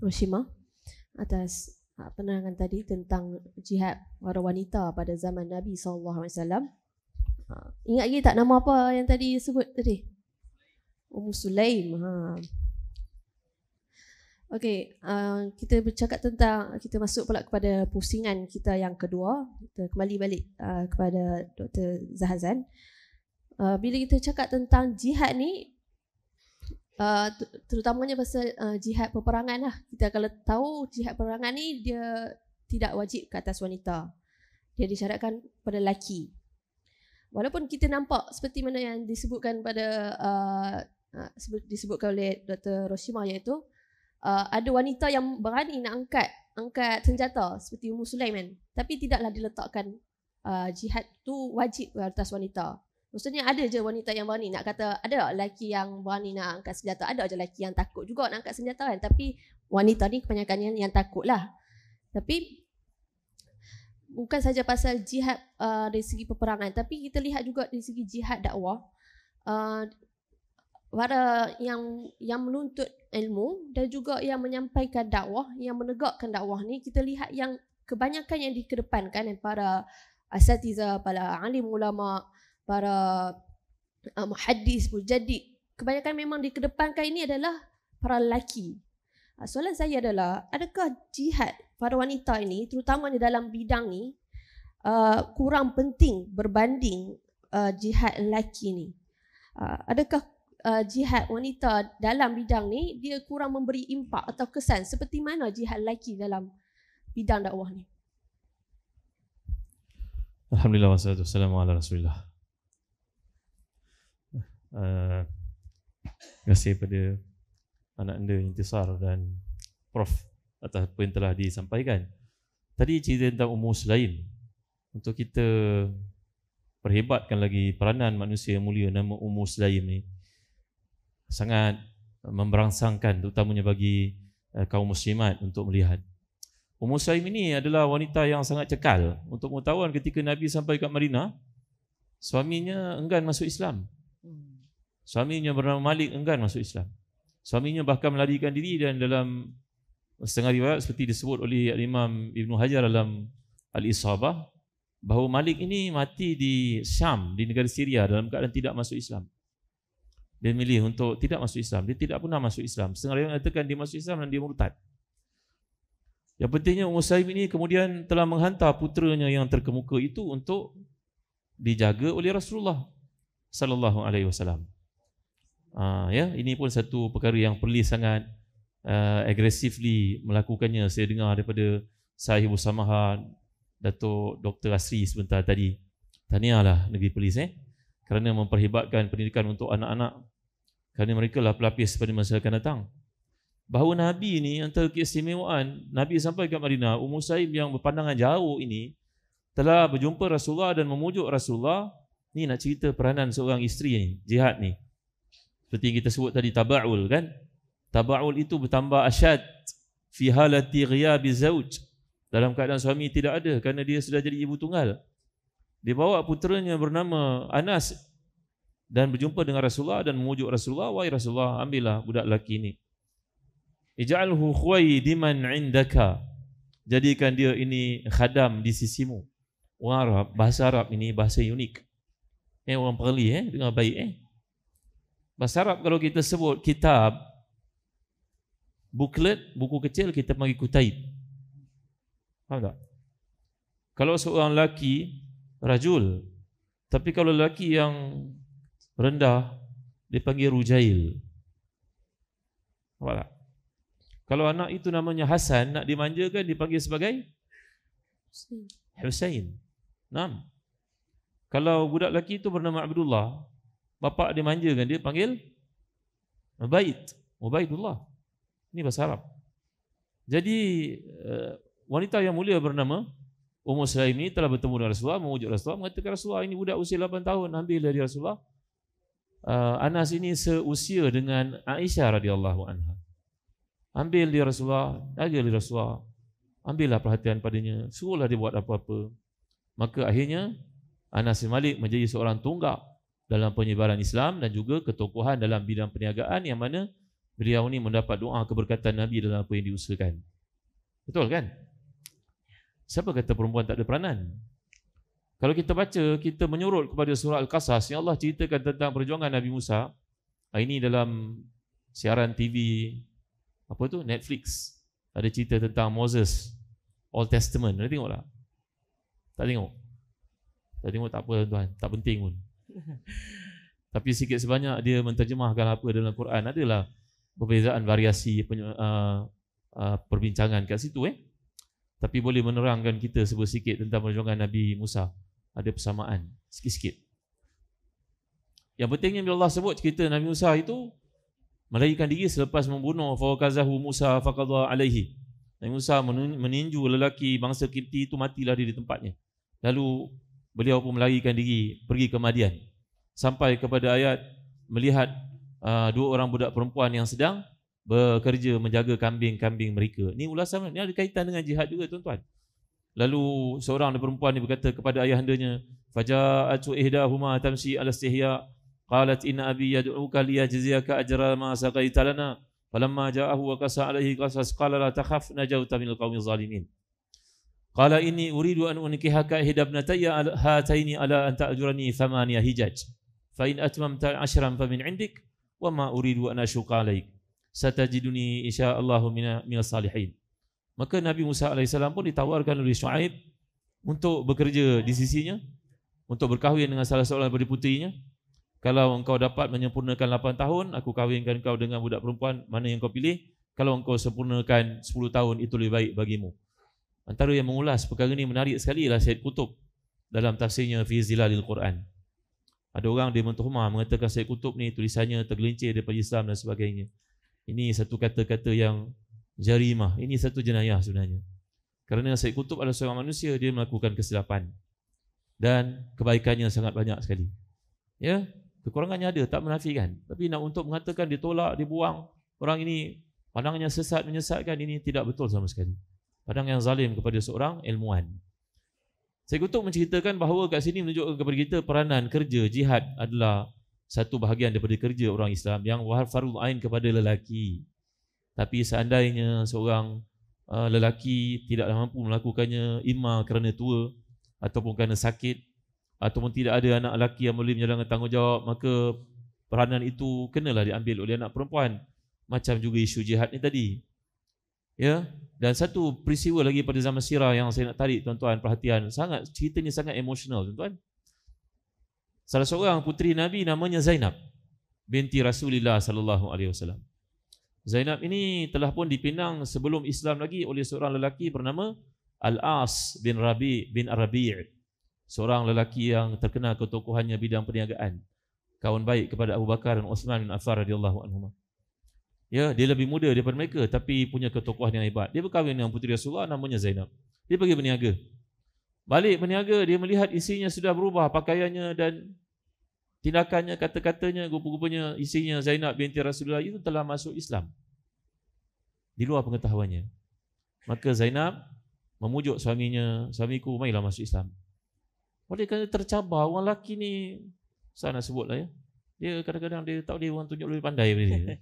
Roshima atas Ah, penerangan tadi tentang jihad para wanita pada zaman Nabi saw. alaihi ah, Ingat lagi tak nama apa yang tadi sebut tadi? Ummu Sulaim. Ha. Okey, uh, kita bercakap tentang kita masuk pula kepada pusingan kita yang kedua. Kita kembali balik uh, kepada Dr. Zahazan. Uh, bila kita cakap tentang jihad ni, Eh, terutamanya pasal uh, jihad peperangan lah. Kita kalau tahu jihad peperangan ni dia tidak wajib ke atas wanita. Dia disyaratkan pada lelaki. Walaupun kita nampak seperti mana yang disebutkan pada uh, disebutkan oleh Dr. Roshima iaitu uh, ada wanita yang berani nak angkat angkat senjata seperti Ummu Sulaiman tapi tidaklah diletakkan uh, jihad tu wajib atas wanita. Maksudnya ada je wanita yang berani nak kata ada tak lelaki yang berani nak angkat senjata. Ada je lelaki yang takut juga nak angkat senjata kan. Tapi wanita ni kebanyakan yang, yang takut lah. Tapi bukan saja pasal jihad uh, dari segi peperangan. Tapi kita lihat juga dari segi jihad dakwah. Uh, para yang yang menuntut ilmu dan juga yang menyampaikan dakwah, yang menegakkan dakwah ni, kita lihat yang kebanyakan yang dikedepankan eh, para asatiza, para alim ulama' para uh, pun. Jadi kebanyakan memang dikedepankan ini adalah para lelaki. Uh, soalan saya adalah adakah jihad para wanita ini terutamanya dalam bidang ni uh, kurang penting berbanding uh, jihad lelaki ni? Uh, adakah uh, jihad wanita dalam bidang ni dia kurang memberi impak atau kesan seperti mana jihad lelaki dalam bidang dakwah ni? Alhamdulillah wassalatu wassalamu ala terima eh, kasih pada anak anda Intisar dan Prof atas apa yang telah disampaikan. Tadi cerita tentang umur selain. Untuk kita perhebatkan lagi peranan manusia yang mulia nama umur selain ni sangat memberangsangkan terutamanya bagi eh, kaum muslimat untuk melihat. Ummu Salim ini adalah wanita yang sangat cekal. Untuk mengetahuan ketika Nabi sampai ke Madinah, suaminya enggan masuk Islam. Suaminya bernama Malik enggan masuk Islam. Suaminya bahkan melarikan diri dan dalam setengah riwayat seperti disebut oleh Imam Ibn Hajar dalam Al-Isabah bahawa Malik ini mati di Syam, di negara Syria dalam keadaan tidak masuk Islam. Dia memilih untuk tidak masuk Islam. Dia tidak pernah masuk Islam. Setengah riwayat mengatakan dia masuk Islam dan dia murtad. Yang pentingnya Umar Saib ini kemudian telah menghantar putranya yang terkemuka itu untuk dijaga oleh Rasulullah sallallahu alaihi wasallam. Ah, ya ini pun satu perkara yang perlu sangat uh, ah, aggressively melakukannya saya dengar daripada Sahibu Samaha Datuk Dr Asri sebentar tadi tahniahlah negeri Perlis eh kerana memperhebatkan pendidikan untuk anak-anak kerana mereka lah pelapis pada masa akan datang bahawa Nabi ini antara keistimewaan Nabi sampai ke Madinah Ummu Saim yang berpandangan jauh ini telah berjumpa Rasulullah dan memujuk Rasulullah ni nak cerita peranan seorang isteri ni jihad ni seperti yang kita sebut tadi tabaul kan tabaul itu bertambah asyad fi halati ghiyabi zauj dalam keadaan suami tidak ada kerana dia sudah jadi ibu tunggal dia bawa putranya bernama Anas dan berjumpa dengan Rasulullah dan memujuk Rasulullah wahai Rasulullah ambillah budak lelaki ini ij'alhu khuwai diman indaka jadikan dia ini khadam di sisimu orang Arab bahasa Arab ini bahasa unik eh orang perli eh dengar baik eh Bahasa Arab kalau kita sebut kitab, buklet, buku kecil, kita panggil kutaib. Faham tak? Kalau seorang lelaki, rajul. Tapi kalau lelaki yang rendah, dipanggil rujail. Faham tak? Kalau anak itu namanya Hasan, nak dimanjakan, dipanggil sebagai? Hussein. Hussein. Nah. Kalau budak lelaki itu bernama Abdullah, bapa dia manjakan dia panggil Mubait. Mubaidullah. Ini bahasa Arab. Jadi eh, wanita yang mulia bernama Ummu Sulaim ini telah bertemu dengan Rasulullah, mewujud Rasulullah, mengatakan Rasulullah ini budak usia 8 tahun, ambil dari Rasulullah. Uh, Anas ini seusia dengan Aisyah radhiyallahu anha. Ambil dia Rasulullah, jaga dia Rasulullah. Ambillah perhatian padanya, suruhlah dia buat apa-apa. Maka akhirnya Anas bin Malik menjadi seorang tunggak dalam penyebaran Islam dan juga ketokohan dalam bidang perniagaan yang mana beliau ni mendapat doa keberkatan Nabi dalam apa yang diusahakan. Betul kan? Siapa kata perempuan tak ada peranan? Kalau kita baca, kita menyurut kepada surah Al-Qasas yang Allah ceritakan tentang perjuangan Nabi Musa. Ah, ini dalam siaran TV apa tu Netflix. Ada cerita tentang Moses Old Testament. Ada tengok tak? Tak tengok. Tak tengok tak apa tuan Tak penting pun. Tapi sikit sebanyak dia menterjemahkan apa dalam Quran adalah perbezaan variasi uh, uh, perbincangan kat situ eh. Tapi boleh menerangkan kita sebut sikit tentang perjuangan Nabi Musa. Ada persamaan sikit-sikit. Yang pentingnya bila Allah sebut cerita Nabi Musa itu melarikan diri selepas membunuh faqazahu Musa faqadha alaihi. Nabi Musa meninju lelaki bangsa Kipti itu matilah dia di tempatnya. Lalu beliau pun melarikan diri pergi ke Madian sampai kepada ayat melihat uh, dua orang budak perempuan yang sedang bekerja menjaga kambing-kambing mereka. Ini ulasan ini ada kaitan dengan jihad juga tuan-tuan. Lalu seorang perempuan ini berkata kepada ayahandanya, "Faja'at ihdahuma tamshi ala istihya, qalat inna abi yad'uka liyajziyaka ajra ma saqaita lana." Falamma ja'ahu wa qasa alaihi qasas qala la takhaf najawta minal qawmi zalimin. Qala inni uridu an unkihaka ihda ibnataya hataini ala an ta'jurani thamania hijaj. Fa in atmamta ashran fa min indik wa ma uridu an ashuqa alaik. Satajiduni insya Allah min min salihin. Maka Nabi Musa AS pun ditawarkan oleh Shu'aib untuk bekerja di sisinya, untuk berkahwin dengan salah seorang daripada putrinya. Kalau engkau dapat menyempurnakan 8 tahun, aku kahwinkan kau dengan budak perempuan mana yang kau pilih. Kalau engkau sempurnakan 10 tahun, itu lebih baik bagimu. Antara yang mengulas perkara ini menarik sekali ialah Syed Kutub dalam tafsirnya Fi Zilalil Quran. Ada orang di Mentuhumah mengatakan Syed Kutub ni tulisannya tergelincir daripada Islam dan sebagainya. Ini satu kata-kata yang jarimah. Ini satu jenayah sebenarnya. Kerana Syed Kutub adalah seorang manusia, dia melakukan kesilapan. Dan kebaikannya sangat banyak sekali. Ya, Kekurangannya ada, tak menafikan. Tapi nak untuk mengatakan ditolak, dibuang, orang ini pandangannya sesat, menyesatkan, ini tidak betul sama sekali. Padang yang zalim kepada seorang ilmuwan. Saya kutuk menceritakan bahawa kat sini menunjukkan kepada kita peranan kerja jihad adalah satu bahagian daripada kerja orang Islam yang wahar farul ain kepada lelaki. Tapi seandainya seorang uh, lelaki tidak mampu melakukannya imma kerana tua ataupun kerana sakit ataupun tidak ada anak lelaki yang boleh menjalankan tanggungjawab maka peranan itu kenalah diambil oleh anak perempuan macam juga isu jihad ni tadi Ya, dan satu peristiwa lagi pada zaman sirah yang saya nak tarik tuan-tuan perhatian sangat cerita ni sangat emosional tuan-tuan. Salah seorang puteri Nabi namanya Zainab binti Rasulullah sallallahu alaihi wasallam. Zainab ini telah pun dipinang sebelum Islam lagi oleh seorang lelaki bernama Al-As bin Rabi bin Arabi' seorang lelaki yang terkenal ketokohannya bidang perniagaan kawan baik kepada Abu Bakar dan Uthman bin Affan radhiyallahu anhuma. Ya, dia lebih muda daripada mereka tapi punya ketokohan yang hebat. Dia berkahwin dengan puteri Rasulullah namanya Zainab. Dia pergi berniaga. Balik berniaga, dia melihat isinya sudah berubah pakaiannya dan tindakannya, kata-katanya, rupa-rupanya isinya Zainab binti Rasulullah itu telah masuk Islam. Di luar pengetahuannya. Maka Zainab memujuk suaminya, suamiku, mailah masuk Islam. Oleh kerana tercabar, orang lelaki ni, saya nak sebut ya, dia kadang-kadang dia tahu dia orang tunjuk lebih pandai daripada dia.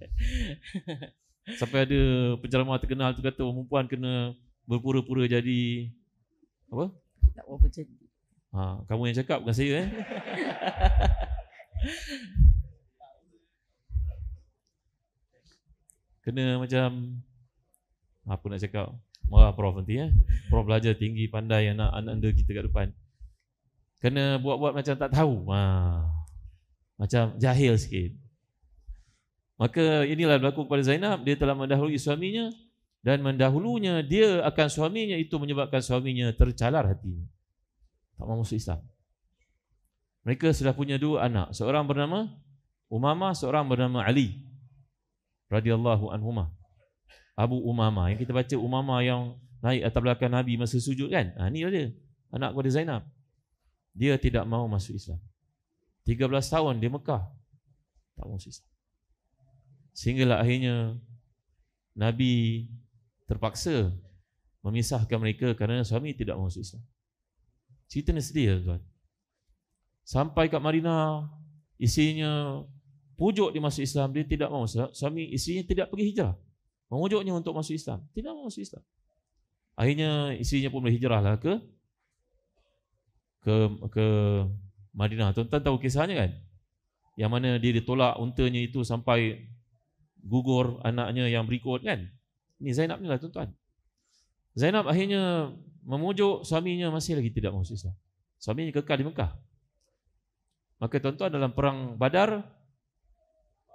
Sampai ada penceramah terkenal tu kata orang perempuan kena berpura-pura jadi apa? Tak apa jadi. Ha, kamu yang cakap bukan saya eh. kena macam apa nak cakap? Marah prof nanti eh. Prof belajar tinggi pandai anak anak anda kita kat depan. Kena buat-buat macam tak tahu. Ha macam jahil sikit. Maka inilah berlaku kepada Zainab, dia telah mendahului suaminya dan mendahulunya dia akan suaminya itu menyebabkan suaminya tercalar hatinya. Tak mahu masuk Islam. Mereka sudah punya dua anak, seorang bernama Umamah, seorang bernama Ali radhiyallahu anhuma. Abu Umamah yang kita baca Umamah yang naik atas belakang Nabi masa sujud kan? Ha, ini dia, anak kepada Zainab. Dia tidak mahu masuk Islam. 13 tahun di Mekah tak mau sisa sehinggalah akhirnya Nabi terpaksa memisahkan mereka kerana suami tidak mau sisa cerita ni sedih tuan sampai kat Marina isinya pujuk dia masuk Islam dia tidak mahu suami isinya tidak pergi hijrah mengujuknya untuk masuk Islam tidak mau sisa akhirnya isinya pun berhijrahlah ke ke ke Madinah. Tuan-tuan tahu kisahnya kan? Yang mana dia ditolak untanya itu sampai gugur anaknya yang berikut kan? Ini Zainab ni lah tuan-tuan. Zainab akhirnya memujuk suaminya masih lagi tidak mahu Islam. Suaminya kekal di Mekah. Maka tuan-tuan dalam perang Badar,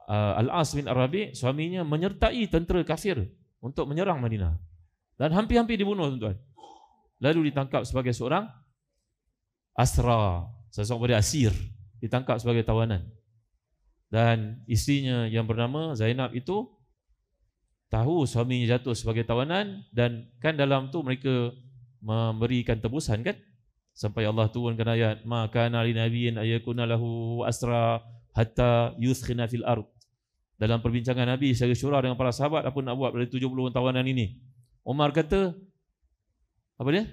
uh, Al-As bin Arabi, suaminya menyertai tentera kafir untuk menyerang Madinah. Dan hampir-hampir dibunuh tuan-tuan. Lalu ditangkap sebagai seorang asra Seseorang seorang Asir ditangkap sebagai tawanan. Dan isterinya yang bernama Zainab itu tahu suaminya jatuh sebagai tawanan dan kan dalam tu mereka memberikan tebusan kan sampai Allah turunkan ayat maka nali nabiyyin ayakuna lahu asra hatta yuskhina fil ard dalam perbincangan nabi secara syura dengan para sahabat apa nak buat dari 70 tawanan ini Omar kata apa dia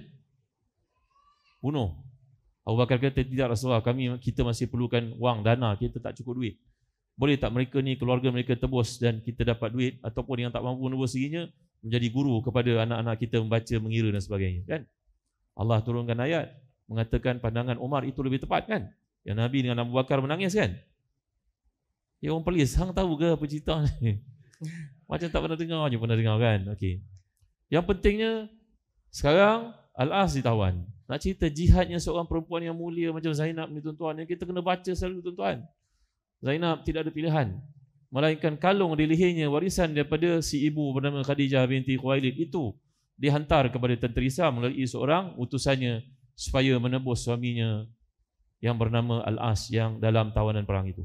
bunuh Abu Bakar kata, tidak Rasulullah, kami kita masih perlukan wang, dana, kita tak cukup duit. Boleh tak mereka ni, keluarga mereka tebus dan kita dapat duit ataupun yang tak mampu nebus sendirinya, menjadi guru kepada anak-anak kita membaca, mengira dan sebagainya. Kan? Allah turunkan ayat, mengatakan pandangan Umar itu lebih tepat kan? Yang Nabi dengan Abu Bakar menangis kan? Ya orang pelis, hang tahu ke apa cerita ni? Macam tak pernah dengar, je pernah dengar kan? Okey. Yang pentingnya, sekarang Al-As ditawan. Nak cerita jihadnya seorang perempuan yang mulia macam Zainab ni tuan-tuan yang kita kena baca selalu tuan-tuan. Zainab tidak ada pilihan. Melainkan kalung di lehernya warisan daripada si ibu bernama Khadijah binti Khuwailid itu dihantar kepada tentera Islam melalui seorang utusannya supaya menebus suaminya yang bernama Al-As yang dalam tawanan perang itu.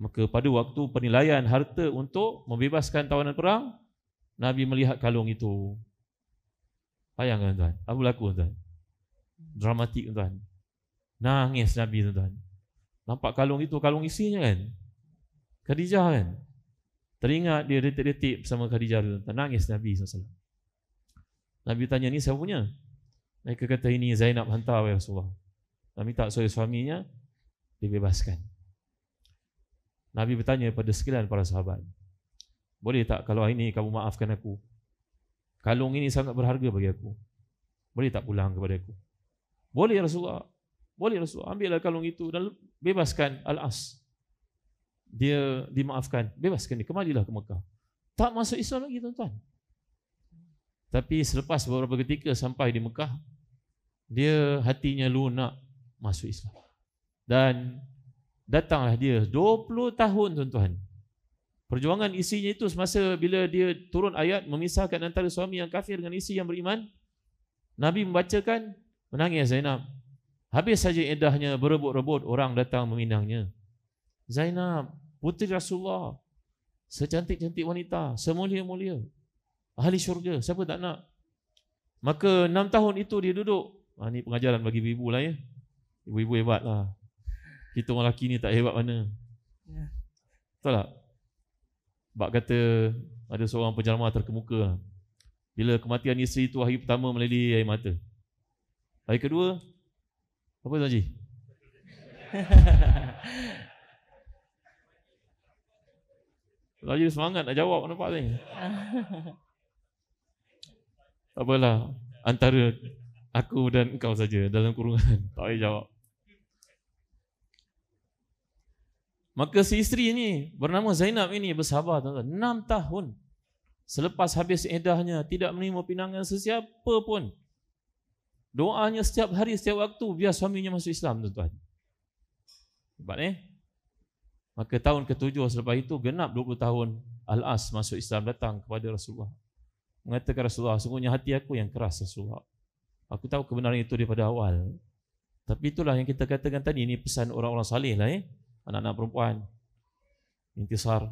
Maka pada waktu penilaian harta untuk membebaskan tawanan perang, Nabi melihat kalung itu. Bayangkan tuan, apa berlaku tuan? dramatik tuan-tuan. Nangis Nabi tuan-tuan. Nampak kalung itu, kalung isinya kan? Khadijah kan? Teringat dia detik-detik bersama Khadijah tuan-tuan. Nangis Nabi SAW. Nabi tanya, ni siapa punya? Mereka kata, ini Zainab hantar ya Rasulullah. Nabi tak suruh suaminya, dibebaskan. Nabi bertanya kepada sekalian para sahabat, boleh tak kalau hari ini kamu maafkan aku? Kalung ini sangat berharga bagi aku. Boleh tak pulang kepada aku? Boleh Rasulullah. Boleh Rasulullah. Ambillah kalung itu dan bebaskan Al-As. Dia dimaafkan. Bebaskan dia. Kembalilah ke Mekah. Tak masuk Islam lagi tuan-tuan. Tapi selepas beberapa ketika sampai di Mekah, dia hatinya lunak masuk Islam. Dan datanglah dia 20 tahun tuan-tuan. Perjuangan isinya itu semasa bila dia turun ayat memisahkan antara suami yang kafir dengan isi yang beriman. Nabi membacakan Menangis Zainab. Habis saja indahnya berebut-rebut orang datang meminangnya. Zainab, putri Rasulullah. Secantik-cantik wanita, semulia-mulia. Ahli syurga, siapa tak nak? Maka enam tahun itu dia duduk. Ha, ah, ini pengajaran bagi ibu-ibu lah ya. Ibu-ibu hebat lah. Kita orang lelaki ni tak hebat mana. Ya. Betul tak? Bak kata ada seorang penjelma terkemuka. Bila kematian isteri itu hari pertama melalui air mata. Hari kedua apa tuan Haji? Lagi semangat nak jawab nampak ni. Tak apalah antara aku dan kau saja dalam kurungan. Tak payah jawab. Maka si isteri ni bernama Zainab ini bersabar tuan 6 tahun selepas habis edahnya tidak menerima pinangan sesiapa pun. Doanya setiap hari, setiap waktu biar suaminya masuk Islam tuan-tuan. Sebab ni. Eh? Maka tahun ketujuh selepas itu genap 20 tahun Al-As masuk Islam datang kepada Rasulullah. Mengatakan Rasulullah, sungguhnya hati aku yang keras Rasulullah. Aku tahu kebenaran itu daripada awal. Tapi itulah yang kita katakan tadi. Ini pesan orang-orang salih lah eh. Anak-anak perempuan. Intisar.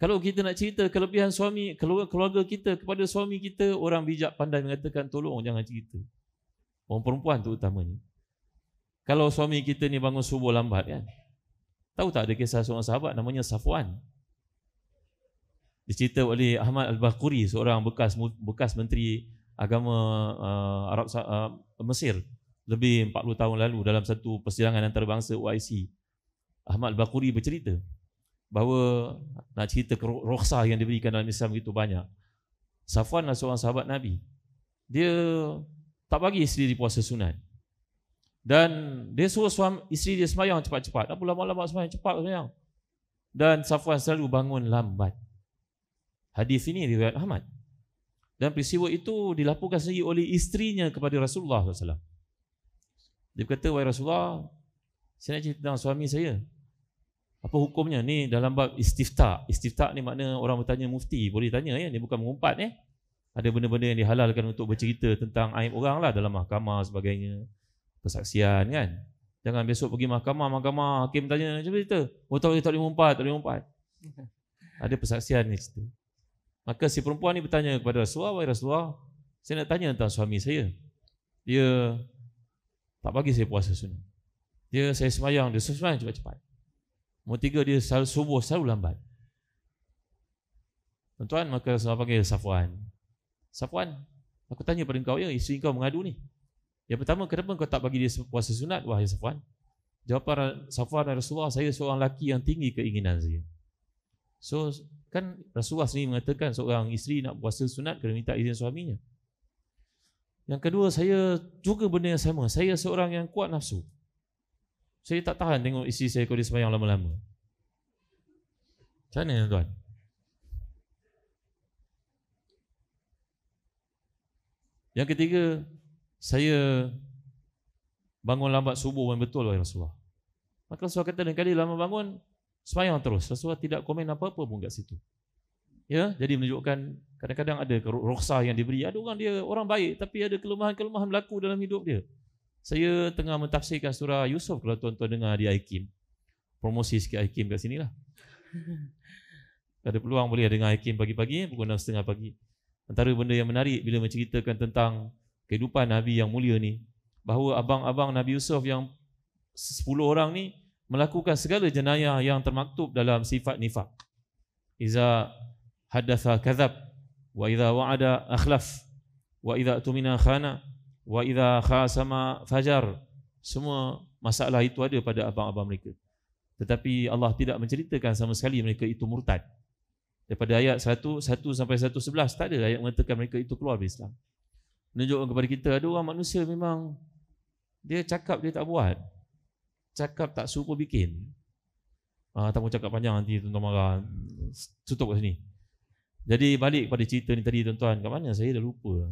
Kalau kita nak cerita kelebihan suami, keluarga kita kepada suami kita, orang bijak pandai mengatakan tolong jangan cerita. Orang perempuan tu utamanya. Kalau suami kita ni bangun subuh lambat kan. Tahu tak ada kisah seorang sahabat namanya Safwan. Dicerita oleh Ahmad Al-Bakuri seorang bekas bekas menteri agama uh, Arab uh, Mesir lebih 40 tahun lalu dalam satu persidangan antarabangsa OIC. Ahmad Al-Bakuri bercerita bahawa nak cerita rukhsah yang diberikan dalam Islam itu banyak. Safwan adalah seorang sahabat Nabi. Dia tak bagi isteri dia puasa sunat. Dan dia suruh suami, isteri dia semayang cepat-cepat. Apa lama-lama semayang cepat semayang. Dan Safwan selalu bangun lambat. Hadis ini riwayat Ahmad. Dan peristiwa itu dilaporkan sendiri oleh isterinya kepada Rasulullah SAW. Dia berkata, Wahai Rasulullah, saya nak cerita tentang suami saya. Apa hukumnya? Ni dalam bab istifta? Istifta ni makna orang bertanya mufti. Boleh tanya ya, ni bukan mengumpat ya. Eh? ada benda-benda yang dihalalkan untuk bercerita tentang aib orang lah dalam mahkamah sebagainya. Persaksian kan. Jangan besok pergi mahkamah, mahkamah, hakim tanya, macam cerita? Oh tahu boleh, tak boleh mumpat, tak boleh mumpat. Ada persaksian ni cerita. Maka si perempuan ni bertanya kepada Rasulullah, Wahai Rasulullah, saya nak tanya tentang suami saya. Dia tak bagi saya puasa sunnah. Dia saya semayang, dia semayang cepat-cepat. Nombor tiga, dia selalu subuh, selalu lambat. Tuan-tuan, maka Rasulullah panggil Safuan. Sapuan, aku tanya pada kau, ya isteri kau mengadu ni. Yang pertama, kenapa kau tak bagi dia puasa sunat? Wahai Sapuan? Jawapan Safwan dan Rasulullah, saya seorang lelaki yang tinggi keinginan saya. So, kan Rasulullah sendiri mengatakan seorang isteri nak puasa sunat kena minta izin suaminya. Yang kedua, saya juga benda yang sama. Saya seorang yang kuat nafsu. Saya tak tahan tengok isteri saya kalau dia lama-lama. Macam mana tuan? Yang ketiga, saya bangun lambat subuh memang betul wahai Rasulullah. Maka Rasulullah kata lain kali lama bangun semayang terus. Rasulullah tidak komen apa-apa pun kat situ. Ya, jadi menunjukkan kadang-kadang ada rukhsah yang diberi. Ada orang dia orang baik tapi ada kelemahan-kelemahan berlaku dalam hidup dia. Saya tengah mentafsirkan surah Yusuf kalau tuan-tuan dengar di Aikim. Promosi sikit Aikim kat sinilah. Ada peluang boleh dengar Aikim pagi-pagi pukul 6.30 pagi. -pagi. Antara benda yang menarik bila menceritakan tentang kehidupan Nabi yang mulia ni, bahawa abang-abang Nabi Yusuf yang 10 orang ni melakukan segala jenayah yang termaktub dalam sifat nifak. Iza hadatha kazab, wa iza wa'ada akhlaf, wa iza tumina khana, wa iza khasama fajar. Semua masalah itu ada pada abang-abang mereka. Tetapi Allah tidak menceritakan sama sekali mereka itu murtad daripada ayat 1 1 sampai 111 tak ada ayat mengatakan mereka itu keluar dari Islam menunjukkan kepada kita ada orang manusia memang dia cakap dia tak buat cakap tak suka bikin ah tak mau cakap panjang nanti tuan-tuan marah tutup kat sini jadi balik pada cerita ni tadi tuan-tuan kat mana saya dah lupa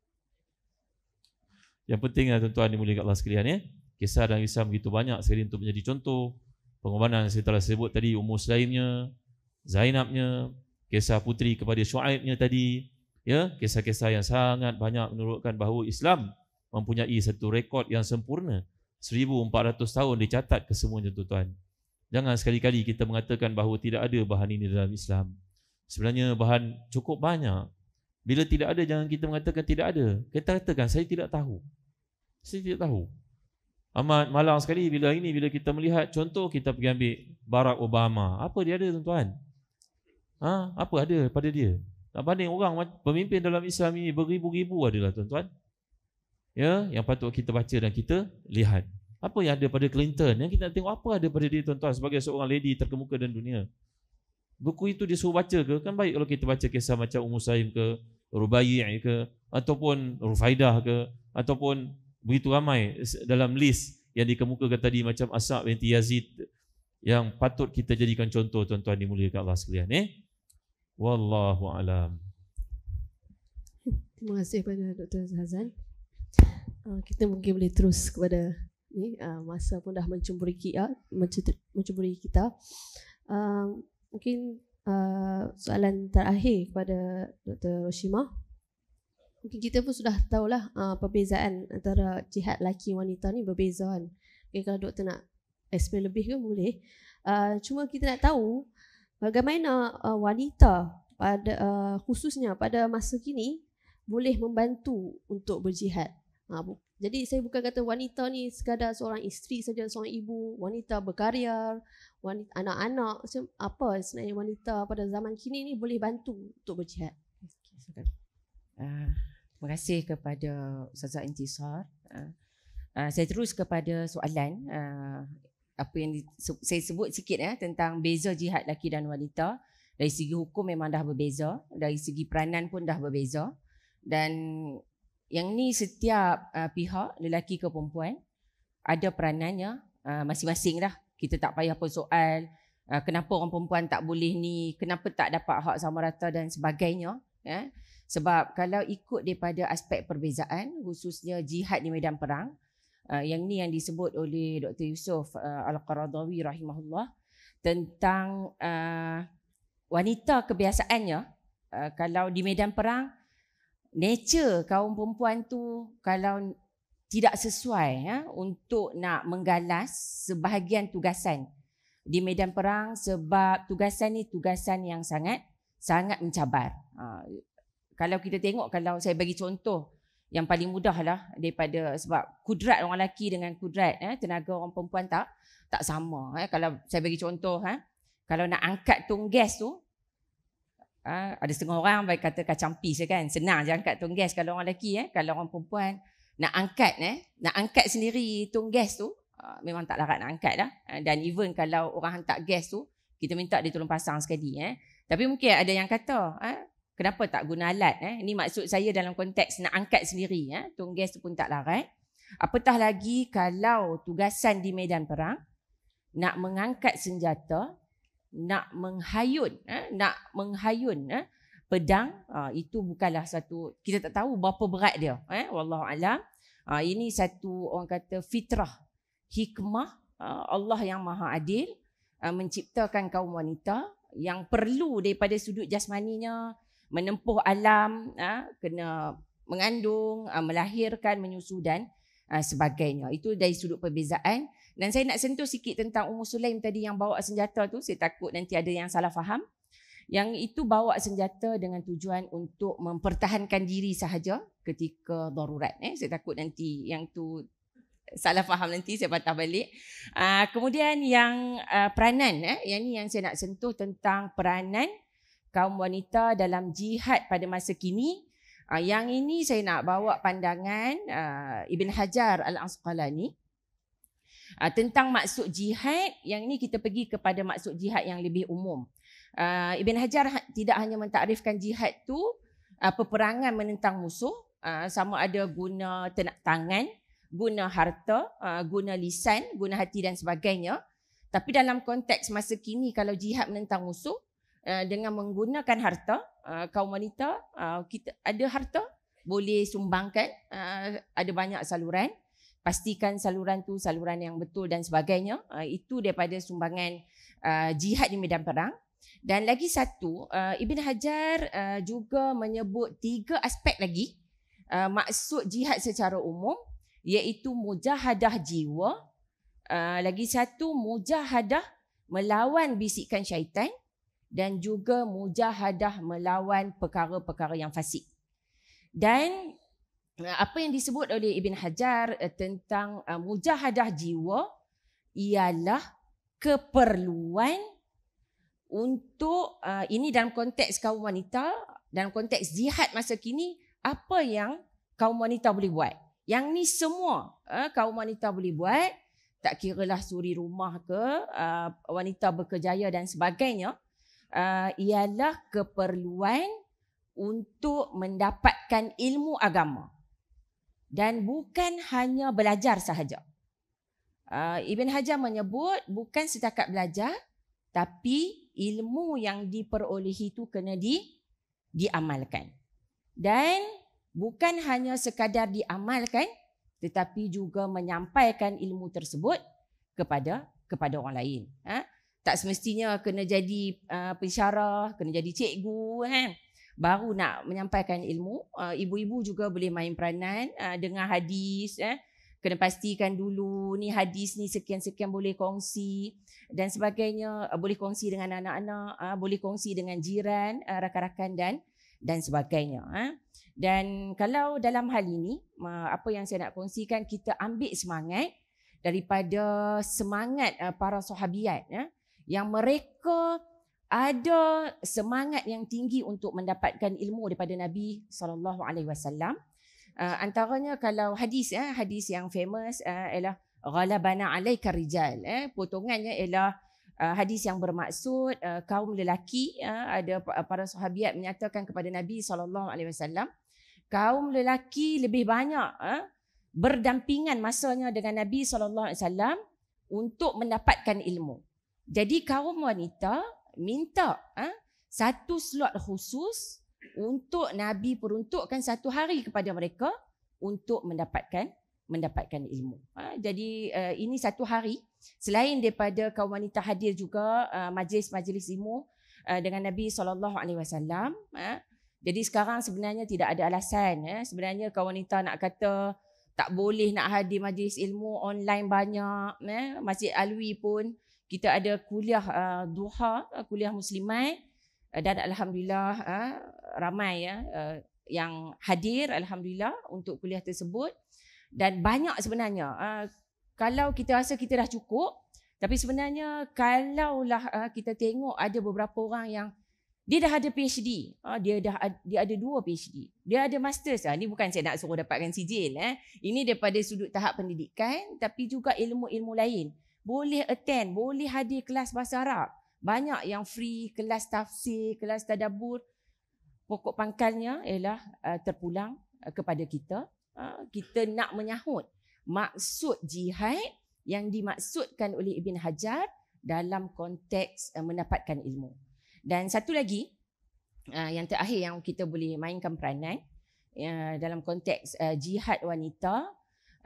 yang penting lah tuan-tuan dimulai kat Allah sekalian ya kisah dan kisah begitu banyak sekali untuk menjadi contoh pengorbanan yang saya telah sebut tadi umur selainnya Zainabnya, kisah putri kepada Shu'aibnya tadi, ya, kisah-kisah yang sangat banyak menurutkan bahawa Islam mempunyai satu rekod yang sempurna. 1400 tahun dicatat kesemuanya tuan-tuan. Jangan sekali-kali kita mengatakan bahawa tidak ada bahan ini dalam Islam. Sebenarnya bahan cukup banyak. Bila tidak ada, jangan kita mengatakan tidak ada. Kita katakan, saya tidak tahu. Saya tidak tahu. Amat malang sekali bila ini, bila kita melihat, contoh kita pergi ambil Barack Obama. Apa dia ada tuan-tuan? Ha? Apa ada pada dia? Tak banding orang pemimpin dalam Islam ini beribu-ribu adalah tuan-tuan. Ya, yang patut kita baca dan kita lihat. Apa yang ada pada Clinton? Yang kita tengok apa ada pada dia tuan-tuan sebagai seorang lady terkemuka dalam dunia. Buku itu dia suruh baca ke? Kan baik kalau kita baca kisah macam Ummu Saim ke, Rubai'i ke, ataupun Rufaidah ke, ataupun begitu ramai dalam list yang dikemukakan tadi macam Asa' binti Yazid yang patut kita jadikan contoh tuan-tuan dimuliakan Allah sekalian. Eh? Wallahu alam. Terima kasih kepada Dr. Hazan. Uh, ah, kita mungkin boleh terus kepada ni uh, masa pun dah mencemburi ah, kita, mencemburi kita. Uh, mungkin uh, soalan terakhir kepada Dr. Roshima. Mungkin kita pun sudah tahulah uh, perbezaan antara jihad lelaki wanita ni berbeza kan. Okay, kalau doktor nak explain lebih ke boleh. Uh, cuma kita nak tahu bagaimana uh, wanita pada uh, khususnya pada masa kini boleh membantu untuk berjihad. Ha, bu- jadi saya bukan kata wanita ni sekadar seorang isteri saja seorang ibu, wanita berkarya, wanita anak-anak macam apa sebenarnya wanita pada zaman kini ni boleh bantu untuk berjihad. Okay, uh, terima kasih kepada Ustazah Intisar. Uh, uh, saya terus kepada soalan uh, apa yang di, saya sebut sikit ya tentang beza jihad lelaki dan wanita dari segi hukum memang dah berbeza dari segi peranan pun dah berbeza dan yang ni setiap uh, pihak lelaki ke perempuan ada peranannya uh, masing-masing dah kita tak payah pun soal uh, kenapa orang perempuan tak boleh ni kenapa tak dapat hak sama rata dan sebagainya ya sebab kalau ikut daripada aspek perbezaan khususnya jihad di medan perang Uh, yang ni yang disebut oleh Dr. Yusof uh, Al-Qaradawi rahimahullah tentang uh, wanita kebiasaannya uh, kalau di medan perang nature kaum perempuan tu kalau tidak sesuai ya untuk nak menggalas sebahagian tugasan di medan perang sebab tugasan ni tugasan yang sangat sangat mencabar. Uh, kalau kita tengok kalau saya bagi contoh yang paling mudah lah daripada sebab kudrat orang lelaki dengan kudrat eh, tenaga orang perempuan tak tak sama. Eh. Kalau saya bagi contoh, eh, kalau nak angkat tong gas tu, eh, ada setengah orang baik kata kacang pis kan, senang je angkat tong gas kalau orang lelaki. Eh. Kalau orang perempuan nak angkat, eh, nak angkat sendiri tong gas tu, eh, memang tak larat nak angkat lah. Eh. Dan even kalau orang hantar gas tu, kita minta dia tolong pasang sekali. Eh. Tapi mungkin ada yang kata, eh, Kenapa tak guna alat? Eh? Ini maksud saya dalam konteks nak angkat sendiri. Eh? Tung gas tu pun tak larat. Apatah lagi kalau tugasan di medan perang, nak mengangkat senjata, nak menghayun, eh? nak menghayun eh? pedang, uh, itu bukanlah satu, kita tak tahu berapa berat dia. Eh? Wallahualam, uh, ah, ini satu orang kata fitrah, hikmah uh, Allah yang maha adil uh, menciptakan kaum wanita yang perlu daripada sudut jasmaninya, menempuh alam, ah, kena mengandung, ah, melahirkan, menyusu dan ah, sebagainya. Itu dari sudut perbezaan. Dan saya nak sentuh sikit tentang Ummu Sulaim tadi yang bawa senjata tu. Saya takut nanti ada yang salah faham. Yang itu bawa senjata dengan tujuan untuk mempertahankan diri sahaja ketika darurat. Eh, saya takut nanti yang tu salah faham nanti saya patah balik. Uh, kemudian yang uh, peranan, eh, yang ni yang saya nak sentuh tentang peranan kaum wanita dalam jihad pada masa kini. Uh, yang ini saya nak bawa pandangan uh, Ibn Hajar al-Asqalani uh, tentang maksud jihad. Yang ini kita pergi kepada maksud jihad yang lebih umum. Uh, Ibn Hajar ha- tidak hanya mentakrifkan jihad tu uh, peperangan menentang musuh uh, sama ada guna tenak tangan, guna harta, uh, guna lisan, guna hati dan sebagainya. Tapi dalam konteks masa kini kalau jihad menentang musuh Eh, dengan menggunakan harta uh, kaum wanita uh, kita ada harta boleh sumbangkan uh, ada banyak saluran pastikan saluran tu saluran yang betul dan sebagainya uh, itu daripada sumbangan uh, jihad di medan perang dan lagi satu uh, Ibn Hajar uh, juga menyebut tiga aspek lagi uh, maksud jihad secara umum iaitu mujahadah jiwa uh, lagi satu mujahadah melawan bisikan syaitan dan juga mujahadah melawan perkara-perkara yang fasik. Dan eh, apa yang disebut oleh Ibn Hajar eh, tentang eh, mujahadah jiwa ialah keperluan untuk ini dalam konteks kaum wanita dan konteks jihad masa kini apa yang kaum wanita boleh buat yang ni semua kaum wanita boleh buat tak kiralah suri rumah ke wanita berkejaya dan sebagainya uh, ialah keperluan untuk mendapatkan ilmu agama dan bukan hanya belajar sahaja. Uh, Ibn Hajar menyebut bukan setakat belajar tapi ilmu yang diperolehi itu kena di, diamalkan. Dan bukan hanya sekadar diamalkan tetapi juga menyampaikan ilmu tersebut kepada kepada orang lain. Ha? tak semestinya kena jadi uh, pensyarah, kena jadi cikgu kan. Baru nak menyampaikan ilmu, uh, ibu-ibu juga boleh main peranan uh, dengar hadis eh. Kena pastikan dulu ni hadis ni sekian-sekian boleh kongsi dan sebagainya, uh, boleh kongsi dengan anak-anak, uh, boleh kongsi dengan jiran, uh, rakan-rakan dan dan sebagainya eh. Dan kalau dalam hal ini uh, apa yang saya nak kongsikan kita ambil semangat daripada semangat uh, para sahabiat eh yang mereka ada semangat yang tinggi untuk mendapatkan ilmu daripada Nabi sallallahu alaihi wasallam. Ah, antaranya kalau hadis ya, hadis yang famous uh, ialah ghalabana alaika rijal eh potongannya ialah uh, hadis yang bermaksud uh, kaum lelaki uh, ada para Sahabat menyatakan kepada Nabi saw. alaihi kaum lelaki lebih banyak uh, berdampingan masanya dengan Nabi saw untuk mendapatkan ilmu. Jadi kaum wanita minta ha, satu slot khusus untuk Nabi peruntukkan satu hari kepada mereka untuk mendapatkan mendapatkan ilmu. Ha, jadi uh, ini satu hari selain daripada kaum wanita hadir juga uh, eh, majlis-majlis ilmu uh, dengan Nabi sallallahu alaihi wasallam. Ha. Jadi sekarang sebenarnya tidak ada alasan eh. sebenarnya kaum wanita nak kata tak boleh nak hadir majlis ilmu online banyak eh. Masjid Alwi pun kita ada kuliah uh, duha uh, kuliah muslimai uh, dan alhamdulillah uh, ramai ya uh, yang hadir alhamdulillah untuk kuliah tersebut dan banyak sebenarnya uh, kalau kita rasa kita dah cukup tapi sebenarnya kalaulah uh, kita tengok ada beberapa orang yang dia dah ada PhD. Uh, dia dah dia ada dua PhD. Dia ada masters. Ini uh, bukan saya nak suruh dapatkan sijil. Eh. Ini daripada sudut tahap pendidikan tapi juga ilmu-ilmu lain boleh attend, boleh hadir kelas bahasa Arab. Banyak yang free, kelas tafsir, kelas tadabur. Pokok pangkalnya ialah uh, terpulang uh, kepada kita. Uh, kita nak menyahut maksud jihad yang dimaksudkan oleh Ibn Hajar dalam konteks mendapatkan ilmu. Dan satu lagi, yang terakhir yang kita boleh mainkan peranan dalam konteks jihad wanita,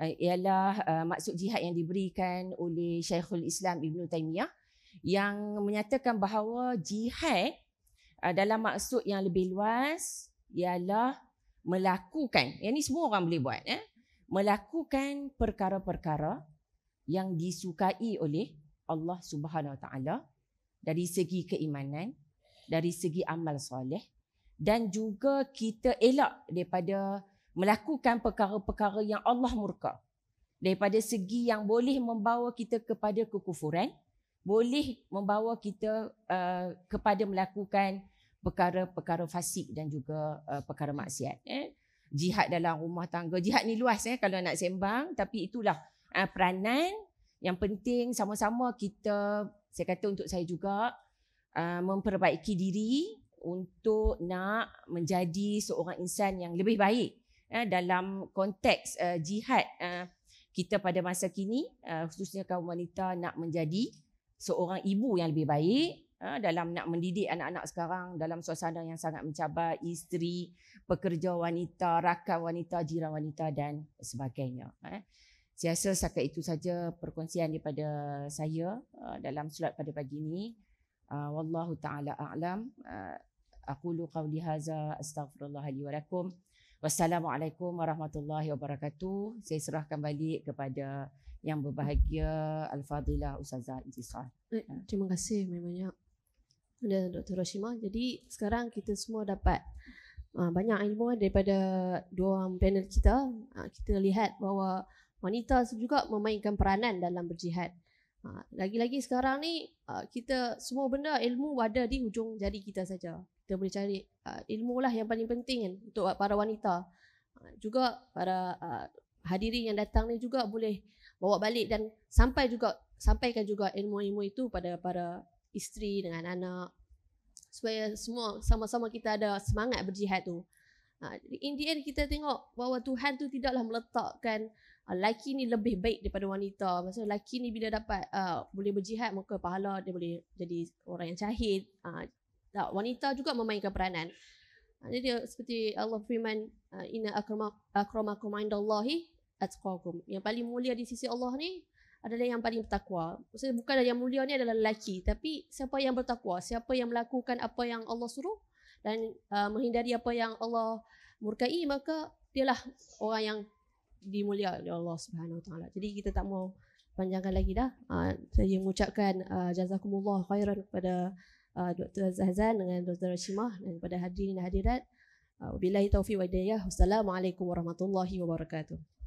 Ah, ialah uh, maksud jihad yang diberikan oleh Syekhul Islam Ibn Taymiyah yang menyatakan bahawa jihad uh, dalam maksud yang lebih luas ialah melakukan, yang ini semua orang boleh buat, eh? melakukan perkara-perkara yang disukai oleh Allah Subhanahu Wa Taala dari segi keimanan, dari segi amal soleh dan juga kita elak daripada melakukan perkara-perkara yang Allah murka daripada segi yang boleh membawa kita kepada kekufuran boleh membawa kita uh, kepada melakukan perkara-perkara fasik dan juga uh, perkara maksiat eh jihad dalam rumah tangga jihad ni luas eh kalau nak sembang tapi itulah uh, peranan yang penting sama-sama kita saya kata untuk saya juga uh, memperbaiki diri untuk nak menjadi seorang insan yang lebih baik eh, dalam konteks uh, jihad uh, kita pada masa kini uh, khususnya kaum wanita nak menjadi seorang ibu yang lebih baik uh, dalam nak mendidik anak-anak sekarang dalam suasana yang sangat mencabar isteri pekerja wanita rakan wanita jiran wanita dan sebagainya eh. Saya rasa setakat itu saja perkongsian daripada saya dalam surat pada pagi ini. Wallahu ta'ala a'lam. Aku lu qawli haza astaghfirullahaladzim. Wassalamualaikum warahmatullahi wabarakatuh. Saya serahkan balik kepada yang berbahagia Al-Fadilah Ustazah Izzah. Ha. Terima kasih banyak-banyak dan Dr. Rashima. Jadi sekarang kita semua dapat uh, banyak ilmu eh, daripada dua panel kita. Uh, kita lihat bahawa wanita juga memainkan peranan dalam berjihad. Ha, lagi-lagi sekarang ni ha, kita semua benda ilmu ada di hujung jari kita saja. Kita boleh cari ha, ilmu lah yang paling penting kan untuk para wanita. Uh, juga para uh, hadirin yang datang ni juga boleh bawa balik dan sampai juga sampaikan juga ilmu-ilmu itu pada para isteri dengan anak supaya semua sama-sama kita ada semangat berjihad tu. Uh, in the end kita tengok bahawa Tuhan tu tidaklah meletakkan uh, lelaki ni lebih baik daripada wanita. Maksudnya lelaki ni bila dapat uh, boleh berjihad muka pahala dia boleh jadi orang yang cahit. Uh, ah, wanita juga memainkan peranan. Uh, jadi seperti Allah firman uh, inna akrama, akramakum indallahi atqakum. Yang paling mulia di sisi Allah ni adalah yang paling bertakwa. Maksudnya bukan yang mulia ni adalah lelaki tapi siapa yang bertakwa, siapa yang melakukan apa yang Allah suruh dan uh, menghindari apa yang Allah murkai maka dia lah orang yang dimulia oleh Allah Subhanahu Wa Taala. Jadi kita tak mau panjangkan lagi dah. Uh, saya mengucapkan uh, jazakumullah khairan kepada uh, ah, Dr. Zahzan dengan Dr. Rashimah dan kepada hadirin dan hadirat. Uh, Wabillahi taufiq wa hidayah. Wassalamualaikum warahmatullahi wabarakatuh.